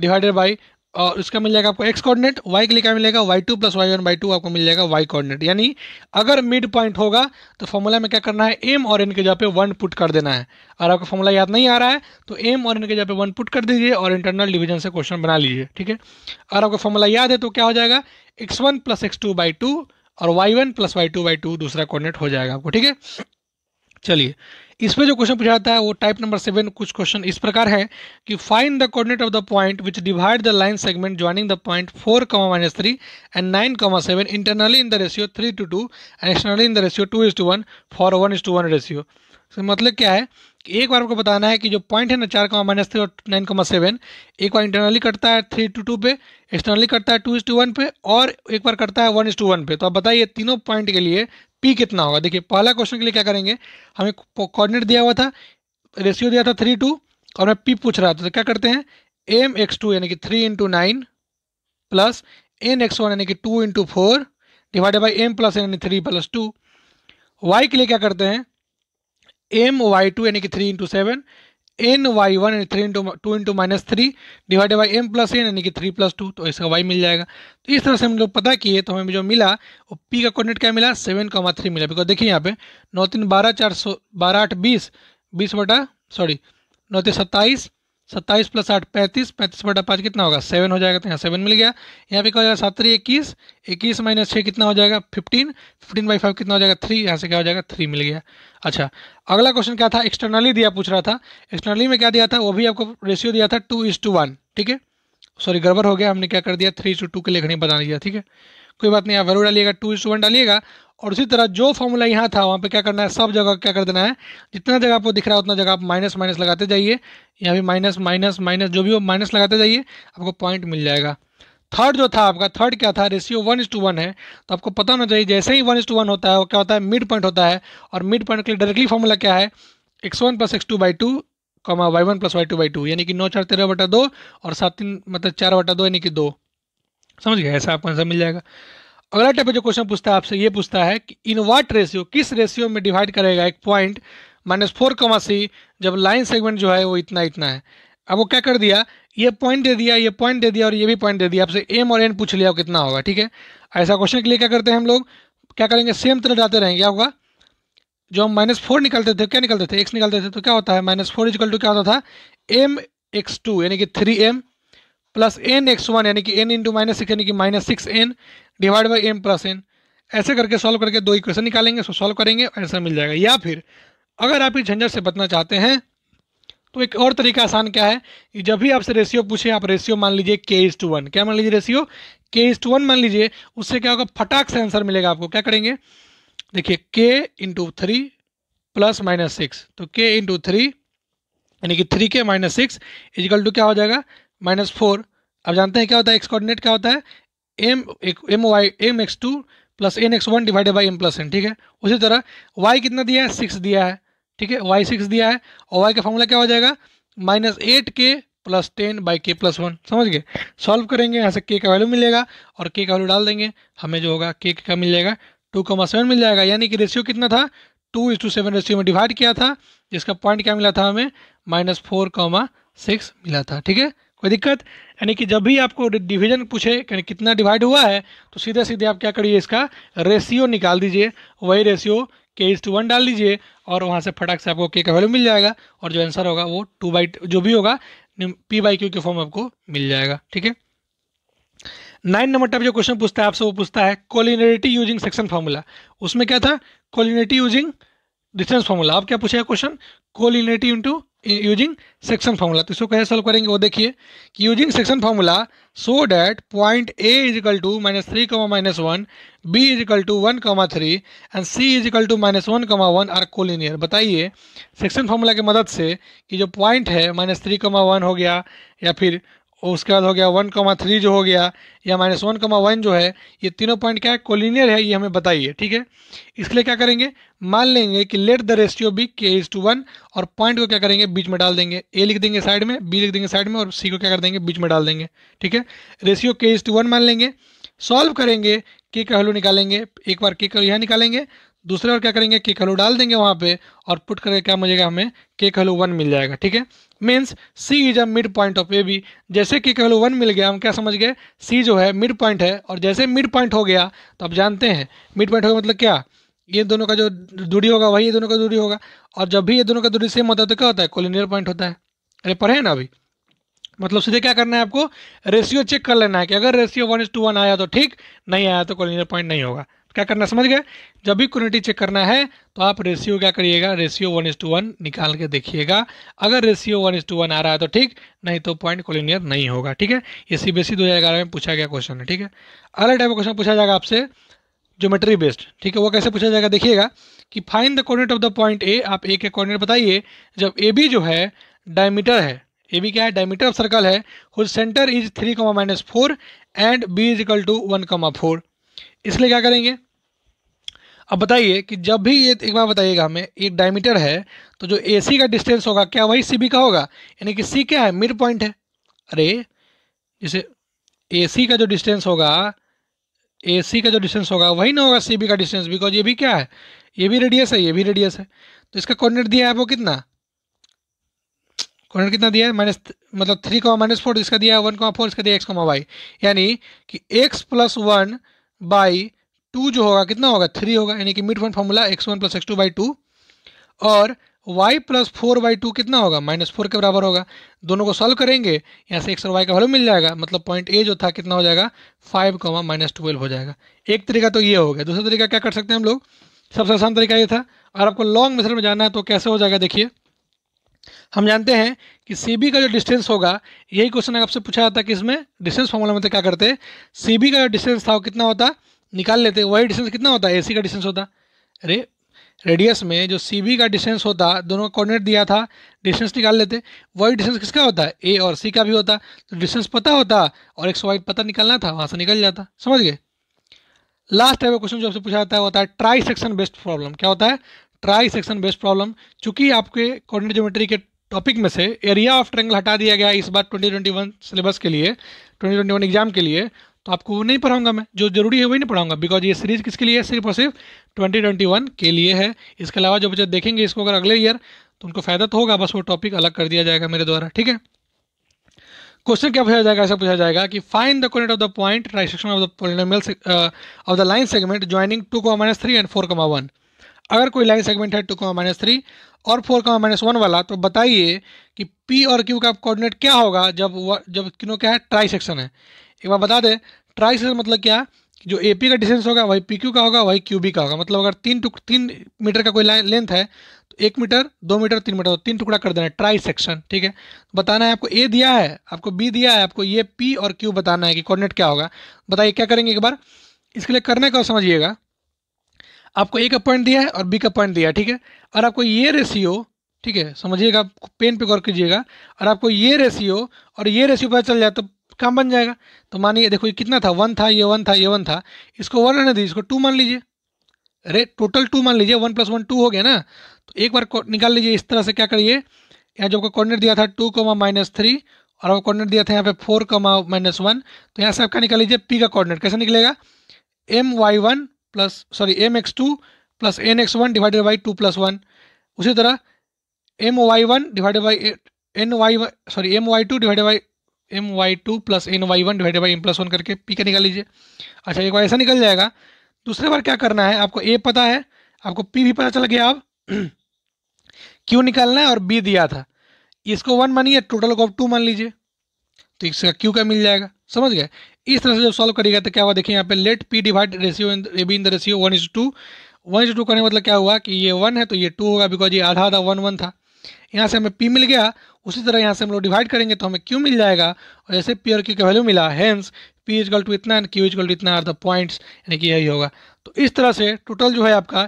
divided by और उसका मिल जाएगा आपको एक्स कोऑर्डिनेट वाई के लिए क्या मिलेगा y two plus y one by two आपको मिल जाएगा वाई कोऑर्डिनेट यानी अगर मिड पॉइंट होगा तो फॉर्मूला में क्या करना है एम और एन के जगह पे वन पुट कर देना है और आपको फॉर्मूला याद नहीं आ रहा है तो एम और एन के जहाँ पे वन पुट कर दीजिए और इंटरनल डिवीजन से क्वेश्चन बना लीजिए ठीक है अगर आपको फॉर्मूला याद है तो क्या हो जाएगा x one plus x two by two और y one plus Y two by two दूसरा कॉर्डिनेट हो जाएगा आपको ठीक है चलिए इसमें जो क्वेश्चन पूछा जाता है वो टाइप नंबर सेवन कुछ क्वेश्चन इस प्रकार है कि find the coordinate of the point which divide the line segment joining the point four comma minus three and nine comma seven internally in the ratio three to two and externally in the ratio two is to one for one is to one ratio मतलब क्या है कि एक बार आपको बताना है कि जो पॉइंट है ना चार कमा माइनस थ्री और नाइन कमा सेवन एक बार इंटरनली कटता है थ्री टू टू पे एक्सटर्नली कटता है टू इज टू वन पे और एक बार कटता है वन इज टू वन पे तो आप बताइए तीनों पॉइंट के लिए पी कितना होगा देखिए पहला क्वेश्चन के लिए क्या करेंगे हमें कोऑर्डिनेट दिया हुआ था रेशियो दिया था थ्री टू और मैं पी पूछ रहा था तो क्या करते हैं एम एक्स टू यानी कि three into nine plus N x one यानी कि two into four divided by M plus यानी थ्री प्लस टू वाई के लिए क्या करते हैं एम वाई टू यानी कि three into seven n Y one यानी three into two into minus three divided by M plus n यानी कि थ्री प्लस टू तो इसका वाई मिल जाएगा तो इस तरह से हम लोग पता किए तो हमें जो मिला वो पी का कोऑर्डिनेट क्या मिला सेवन कॉमा थ्री मिला बिकॉज देखिए यहाँ पे नौ तीन बारह चार सौ बारह आठ बीस बीस बटा सॉरी नौ तीन सत्ताईस सत्ताईस प्लस आठ पैंतीस पैंतीस बटा पाँच कितना होगा सेवन हो जाएगा तो यहाँ सेवन मिल गया यहाँ पे क्या हो जाएगा सात तरी इक्कीस इक्कीस माइनस छः कितना हो जाएगा फिफ्टीन फिफ्टीन बाई फाइव कितना हो जाएगा थ्री यहाँ से क्या हो जाएगा थ्री मिल गया अच्छा अगला क्वेश्चन क्या था एक्सटर्नली दिया पूछ रहा था एक्सटर्नली में क्या दिया था वो भी आपको रेशियो दिया था टू इज टू वन ठीक है सॉरी गड़बड़ हो गया हमने क्या कर दिया थ्री टू टू के लेखनी बता दिया ठीक है कोई बात नहीं आप वैल्यू डालिएगा टू इस वन डालिएगा और उसी तरह जो फॉर्मूला यहाँ था वहाँ पे क्या करना है सब जगह क्या कर देना है जितना जगह आपको दिख रहा है उतना जगह आप माइनस माइनस लगाते जाइए यहाँ भी माइनस माइनस माइनस जो भी हो माइनस लगाते जाइए आपको पॉइंट मिल जाएगा थर्ड जो था आपका थर्ड क्या था ratio one is to one है तो आपको पता होना चाहिए जैसे ही वन इज टू वन होता है वो क्या होता है मिड पॉइंट होता है और मिड पॉइंट के लिए डायरेक्टली फॉर्मूला क्या है x one plus x two by two comma Y one plus Y two by two यानी कि नौ चार तेरह बटा दो और सात तीन मतलब चार बटा दो यानी कि दो समझ गए ऐसा आपको आंसर मिल जाएगा अगला टाइप जो क्वेश्चन पूछता है आपसे ये पूछता है कि इन वाट रेशियो किस रेशियो में डिवाइड करेगा एक पॉइंट माइनस फोर कमासी जब लाइन सेगमेंट जो है वो इतना इतना है अब वो क्या कर दिया ये पॉइंट दे दिया ये पॉइंट दे दिया और ये भी पॉइंट दे दिया आपसे एम और एन पूछ लिया कितना होगा ठीक है ऐसा क्वेश्चन के लिए क्या करते हैं हम लोग क्या करेंगे सेम तरह जाते रहेंगे क्या होगा जो हम माइनस फोर निकलते थे क्या निकलते थे एक्स निकलते थे तो क्या होता है माइनस फोर इजकल टू क्या होता था एम एक्स टू यानी कि three m plus N x one यानी कि एन इंटू माइनस सिक्स यानी कि minus six n divide by M plus n ऐसे करके सॉल्व करके दो इक्वेशन निकालेंगे सो सॉल्व करेंगे आंसर मिल जाएगा या फिर अगर आप इस झंझट से बचना चाहते हैं तो एक और तरीका आसान क्या है कि जब भी आपसे रेशियो पूछे आप रेशियो मान लीजिए के इज टू वन क्या मान लीजिए रेशियो के इज टू वन मान लीजिए उससे क्या होगा फटाक से आंसर मिलेगा आपको क्या करेंगे देखिए k into three plus minus six तो के इंटू थ्री यानी कि थ्री के माइनस सिक्स इजिकल टू क्या हो जाएगा माइनस फोर अब जानते हैं क्या होता है एक्स कोऑर्डिनेट क्या होता है m m y m x two plus N x one divided by M plus n ठीक है उसी तरह वाई कितना दिया है सिक्स दिया है ठीक है वाई सिक्स दिया है और वाई का फॉर्मूला क्या हो जाएगा minus eight k plus ten by k plus one समझ गए सॉल्व करेंगे यहाँ से के का वैल्यू मिलेगा और के का वैल्यू डाल देंगे हमें जो होगा के का मिल जाएगा टू कॉमा सेवन मिल जाएगा यानी कि रेशियो कितना था two is to seven ratio में डिवाइड किया था जिसका पॉइंट क्या मिला था हमें माइनस फोर कॉमा सिक्स मिला था ठीक है कोई दिक्कत यानी कि जब भी आपको डिवीजन पूछे यानी कितना डिवाइड हुआ है तो सीधे सीधे आप क्या करिए इसका रेशियो निकाल दीजिए वही रेशियो के इज टू वन डाल दीजिए और वहाँ से फटाक से आपको के का वैल्यू मिल जाएगा और जो आंसर होगा वो टू बाई जो भी होगा पी बाई क्यू के फॉर्म आपको मिल जाएगा ठीक है नाइन नंबर टाइप जो क्वेश्चन पूछता है आपसे वो पूछता है कोलिनेटी यूजिंग सेक्शन फार्मूला उसमें क्या था कोलिनेटी यूजिंग डिस्टेंस फार्मूला आप क्या पूछेगा question collinearity into using section formula तो इसको कैसे सॉल्व करेंगे वो देखिए कि using section formula so that point A is equal to minus three comma minus one B is equal to one comma three and C is equal to minus one comma one are collinear बताइए section formula की मदद से कि जो point है minus three comma one हो गया या फिर और उसके बाद हो गया वन कमा थ्री जो हो गया या माइनस वन कमा वन जो है ये तीनों पॉइंट क्या है कोलिनियर है ये हमें बताइए ठीक है इसलिए क्या करेंगे मान लेंगे कि let the ratio be k is to one और पॉइंट को क्या करेंगे बीच में डाल देंगे ए लिख देंगे साइड में बी लिख देंगे साइड में और सी को क्या कर देंगे बीच में डाल देंगे ठीक है रेशियो के इज टू वन मान लेंगे सॉल्व करेंगे के का वैल्यू निकालेंगे एक बार के का यहाँ निकालेंगे दूसरे और क्या करेंगे केक हलू डाल देंगे वहाँ पे और पुट करके क्या मिलेगा हमें केक हलू वन मिल जाएगा ठीक है means C is a mid point of A B जैसे केक हलू वन मिल गया हम क्या समझ गए सी जो है मिड पॉइंट है और जैसे मिड पॉइंट हो गया तो आप जानते हैं मिड पॉइंट हो गया मतलब क्या ये दोनों का जो दूरी होगा वही ये दोनों का दूरी होगा और जब भी ये दोनों का दूरी सेम होता है तो क्या होता है कोलिनियर पॉइंट होता है अरे पढ़े ना अभी मतलब सीधे क्या करना है आपको रेशियो चेक कर लेना है कि अगर ratio one is to one आया तो ठीक नहीं आया तो कोलिनियर पॉइंट नहीं होगा क्या करना समझ गए जब भी क्वानिटी चेक करना है तो आप रेशियो क्या करिएगा ratio one is to one निकाल के देखिएगा अगर ratio one is to one आ रहा है तो ठीक नहीं तो पॉइंट कोलिनियर नहीं होगा ठीक है ये सी बी दो हज़ार ग्यारह में पूछा गया क्वेश्चन है ठीक है अगला टाइप का क्वेश्चन पूछा जाएगा आपसे ज्योमेट्री बेस्ड ठीक है वो कैसे पूछा जाएगा देखिएगा कि find the coordinate of the point A आप ए के कॉर्डिनेट बताइए जब ए बी जो है डायमीटर है ए बी क्या है डायमीटर ऑफ सर्कल है whose centre is three comma minus four and B is equal to one comma four इसलिए क्या करेंगे अब बताइए कि जब भी ये एक बार बताइएगा हमें ये डायमीटर है तो जो ए सी का डिस्टेंस होगा क्या वही सी का होगा यानी कि सी क्या है मिड पॉइंट है अरे जैसे ए सी का जो डिस्टेंस होगा ए सी का जो डिस्टेंस होगा वही ना होगा सी का डिस्टेंस बिकॉज ये भी क्या है ये भी रेडियस है ये भी रेडियस है तो इसका कॉर्डिनेट दिया है आपको कितना कॉर्डिनेट कितना दिया है माइनस मतलब थ्री कॉमा माइनस फोर इसका दिया है वन कॉमा फोर इसका दिया एक्स कॉमा वाई यानी कि x plus one by two जो होगा कितना होगा थ्री होगा यानी कि mid point formula x one plus x two by two और Y plus four by two कितना होगा माइनस फोर के बराबर होगा दोनों को सॉल्व करेंगे यहाँ से एक्स और वाई का वैल्यू मिल जाएगा मतलब पॉइंट ए जो था कितना हो जाएगा फाइव कॉमा माइनस ट्वेल्व हो जाएगा एक तरीका तो ये हो गया दूसरा तरीका क्या कर सकते हैं हम लोग सबसे आसान तरीका ये था और आपको लॉन्ग मेथड में जाना है तो कैसे हो जाएगा देखिए हम जानते हैं कि सी का जो डिस्टेंस होगा यही क्वेश्चन आपसे पूछा जाता है कि इसमें डिस्टेंस फॉर्मूला में तो क्या करते हैं सी का जो डिस्टेंस था वो कितना होता है निकाल लेते हैं वाई डिस्टेंस कितना होता है ए का डिस्टेंस होता अरे रेडियस में जो सी बी का डिस्टेंस होता दोनों का कोऑर्डिनेट दिया था डिस्टेंस निकाल लेते वाई डिस्टेंस किसका होता है ए और सी का भी होता तो डिस्टेंस पता होता और एक्स वाई पता निकालना था वहाँ से निकल जाता समझ गए लास्ट टाइप का क्वेश्चन जो आपसे पूछा जाता है होता है ट्राई सेक्शन बेस्ड प्रॉब्लम क्या होता है ट्राई सेक्शन बेस्ड प्रॉब्लम चूंकि आपके कोऑर्डिनेट ज्योमेट्री के टॉपिक में से एरिया ऑफ ट्रेंगल हटा दिया गया इस बार 2021 सिलेबस के लिए 2021 एग्जाम के लिए तो आपको वो नहीं पढ़ाऊंगा मैं जो जरूरी है वही नहीं पढ़ाऊंगा बिकॉज ये सीरीज किसके लिए है सिर्फ और सिर्फ ट्वेंटी ट्वेंटी वन के लिए है इसके अलावा जो बच्चे देखेंगे इसको अगर अगले ईयर तो उनको फायदा तो होगा बस वो टॉपिक अलग कर दिया जाएगा मेरे द्वारा ठीक है क्वेश्चन क्या पूछा जाएगा ऐसा पूछा जाएगा कि find the coordinate of the point trisection of the polynomial of the line segment joining two comma minus three and four comma one अगर कोई लाइन सेगमेंट है टू कॉमा माइनस थ्री और फोर कॉमा माइनस वन वाला तो बताइए कि P और Q का कोऑर्डिनेट क्या होगा जब जब किनो क्या है ट्राई सेक्शन है एक बार बता दें ट्राई सेक्शन मतलब क्या है जो ए पी का डिस्टेंस होगा वही पी क्यू का होगा वही क्यू बी का होगा मतलब अगर तीन टुक तीन मीटर का कोई लेंथ है तो एक मीटर दो मीटर तीन मीटर तो तीन टुकड़ा कर देना है ट्राई सेक्शन ठीक है बताना है आपको ए दिया है आपको बी दिया है आपको ये पी और क्यू बताना है कि कॉर्डिनेट क्या होगा बताइए क्या करेंगे एक बार इसके लिए करने का समझिएगा आपको ए का पॉइंट दिया है और बी का पॉइंट दिया है ठीक है और आपको ये रेशियो ठीक है समझिएगा पेन पे गौर कीजिएगा और आपको ये रेशियो और ये रेशियो पता चल जाए तो काम बन जाएगा तो मानिए देखो ये कितना था वन था ये वन था ये वन था इसको वन रहने दीजिए इसको टू मान लीजिए अरे टोटल टू मान लीजिए वन प्लस वन टू हो गया ना तो एक बार निकाल लीजिए इस तरह से क्या करिए यहाँ जो आपको कोऑर्डिनेट दिया था टू कमा माइनस थ्री और आपको कोऑर्डिनेट दिया था यहाँ पे फोर कमा माइनस वन तो यहाँ से आपका निकाल लीजिए पी का कोऑर्डिनेट कैसे निकलेगा M Y one plus sorry M x two plus N x one divided by two plus one उसी तरह M Y one divided by N Y sorry M Y two divided by M Y two plus N Y one divided by M plus one करके P का निकाल लीजिए अच्छा एक बार ऐसा निकल जाएगा दूसरे बार क्या करना है आपको ए पता है आपको पी भी पता चल गया अब [CLEARS THROAT] क्यू निकालना है और बी दिया था इसको वन मानिए टोटल को टू मान लीजिए तो इसका क्यू का मिल जाएगा समझ गए इस तरह से जब सॉल्व करिएगा तो क्या हुआ देखिए यहाँ पे let P divide ratio A B in the ratio one is to one is to करने मतलब क्या हुआ कि ये वन है तो ये टू होगा बिकॉज ये आधा आधा वन वन था यहाँ से हमें पी मिल गया उसी तरह यहाँ से हम लोग डिवाइड करेंगे तो हमें क्यू मिल जाएगा और जैसे पी और क्यू का वैल्यू मिला हैंस पी इजगल टू इतना एंड क्यू इजगल टू इतना आर द पॉइंट्स यानी कि यही होगा तो इस तरह से टोटल जो है आपका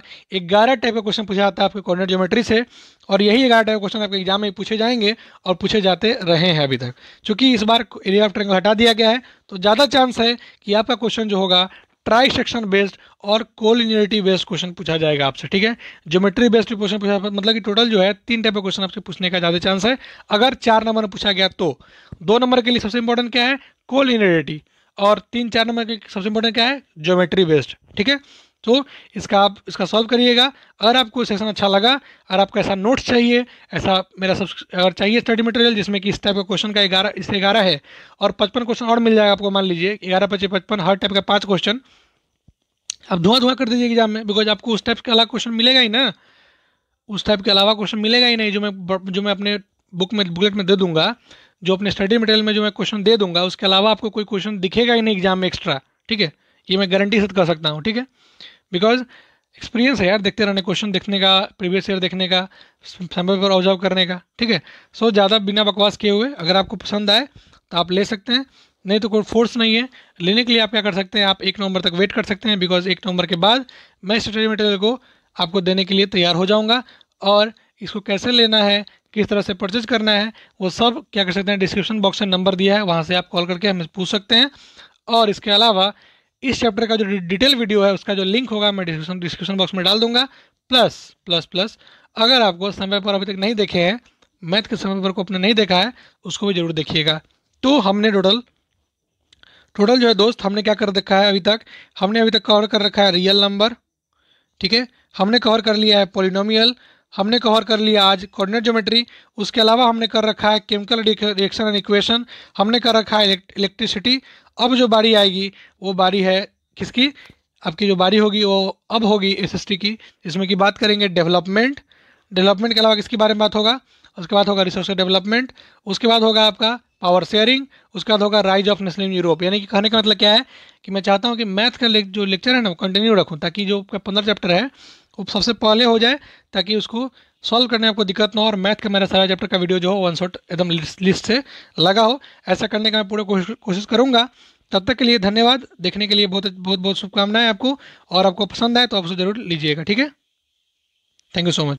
ग्यारह टाइप का क्वेश्चन पूछा जाता है आपके कोऑर्डिनेट ज्योमेट्री से और यही ग्यारह टाइप का क्वेश्चन आपके एग्जाम में पूछे जाएंगे और पूछे जाते रहे हैं अभी तक चूँकि इस बार एरिया ऑफ ट्रेंगल हटा दिया गया है तो ज़्यादा चांस है कि आपका क्वेश्चन जो होगा ट्राई सेक्शन बेस्ड और कोलिनियरिटी बेस्ड क्वेश्चन पूछा जाएगा आपसे ठीक है ज्योमेट्री बेस्ड क्वेश्चन पूछा मतलब कि टोटल जो है तीन टाइप का क्वेश्चन आपसे पूछने का ज़्यादा चांस है अगर चार नंबर में पूछा गया तो दो नंबर के लिए सबसे इंपॉर्टेंट क्या है कोलिनियरिटी और तीन चार नंबर के सबसे इंपॉर्टेंट क्या है ज्योमेट्री बेस्ड ठीक है तो इसका आप इसका सॉल्व करिएगा अगर आपको सेक्शन अच्छा लगा और आपका ऐसा नोट्स चाहिए ऐसा मेरा सब अगर चाहिए स्टडी मटेरियल जिसमें कि इस टाइप का क्वेश्चन का ग्यारह इससे ग्यारह है और पचपन क्वेश्चन और मिल जाएगा आपको मान लीजिए ग्यारह पच्चीस पचपन हर टाइप का पाँच क्वेश्चन आप धुआं धुआं कर दीजिए एग्जाम में बिकॉज आपको उस टाइप के अलावा क्वेश्चन मिलेगा ही ना उस टाइप के अलावा क्वेश्चन मिलेगा ही नहीं जो मैं जो मैं अपने बुक में बुलेट में दे दूंगा जो अपने स्टडी मटेरियल में जो मैं क्वेश्चन दे दूंगा उसके अलावा आपको कोई क्वेश्चन दिखेगा ही नहीं एग्जाम में एक्स्ट्रा ठीक है ये मैं गारंटी से कर सकता हूँ ठीक है बिकॉज एक्सपीरियंस है यार देखते रहने क्वेश्चन देखने का प्रीवियस ईयर देखने का समय पर ऑब्जर्व करने का ठीक है सो ज़्यादा बिना बकवास किए हुए अगर आपको पसंद आए तो आप ले सकते हैं नहीं तो कोई फोर्स नहीं है लेने के लिए आप क्या कर सकते हैं आप एक नवंबर तक वेट कर सकते हैं बिकॉज एक नवंबर के बाद मैं स्टडी मटेरियल को आपको देने के लिए तैयार हो जाऊँगा और इसको कैसे लेना है किस तरह से परचेज करना है वो सब क्या कर सकते हैं डिस्क्रिप्शन बॉक्स में नंबर दिया है वहाँ से आप कॉल करके हमें पूछ सकते हैं और इसके अलावा इस चैप्टर का जो डिटेल वीडियो है उसका जो लिंक होगा मैं डिस्क्रिप्शन डिस्क्रिप्शन बॉक्स में डाल दूंगा प्लस प्लस प्लस अगर आपको समय पर अभी तक नहीं देखे हैं मैथ के समय पर को अपने नहीं देखा है उसको भी जरूर देखिएगा तो हमने टोटल टोटल जो है दोस्त हमने क्या कर रखा है अभी तक हमने अभी तक कवर कर रखा है रियल नंबर ठीक है हमने कवर कर लिया है पोलिनोमियल हमने कवर कर लिया आज कोऑर्डिनेट ज्योमेट्री उसके अलावा हमने कर रखा है केमिकल रिएक्शन एंड इक्वेशन हमने कर रखा है इलेक्ट्रिसिटी अब जो बारी आएगी वो बारी है किसकी अब की जो बारी होगी वो अब होगी एस की जिसमें की बात करेंगे डेवलपमेंट डेवलपमेंट के अलावा किसके बारे में बात होगा उसके बाद होगा रिसोर्स डेवलपमेंट उसके बाद होगा आपका पावर शेयरिंग उसके बाद होगा राइज ऑफ नेशनल यूरोप यानी कि कहने का मतलब क्या है कि मैं चाहता हूँ कि मैथ का जो लेक्चर है ना वो कंटिन्यू रखूँ ताकि जो पंद्रह चैप्टर है वो सबसे पहले हो जाए ताकि उसको सॉल्व करने में आपको दिक्कत ना हो और मैथ का मेरा सारा चैप्टर का वीडियो जो हो वन शॉट एकदम लिस्ट से लगा हो ऐसा करने का मैं पूरा कोशिश करूंगा करूँगा तब तक के लिए धन्यवाद देखने के लिए बहुत बहुत बहुत शुभकामनाएं आपको और आपको पसंद आए तो आपसे जरूर लीजिएगा ठीक है थैंक यू सो मच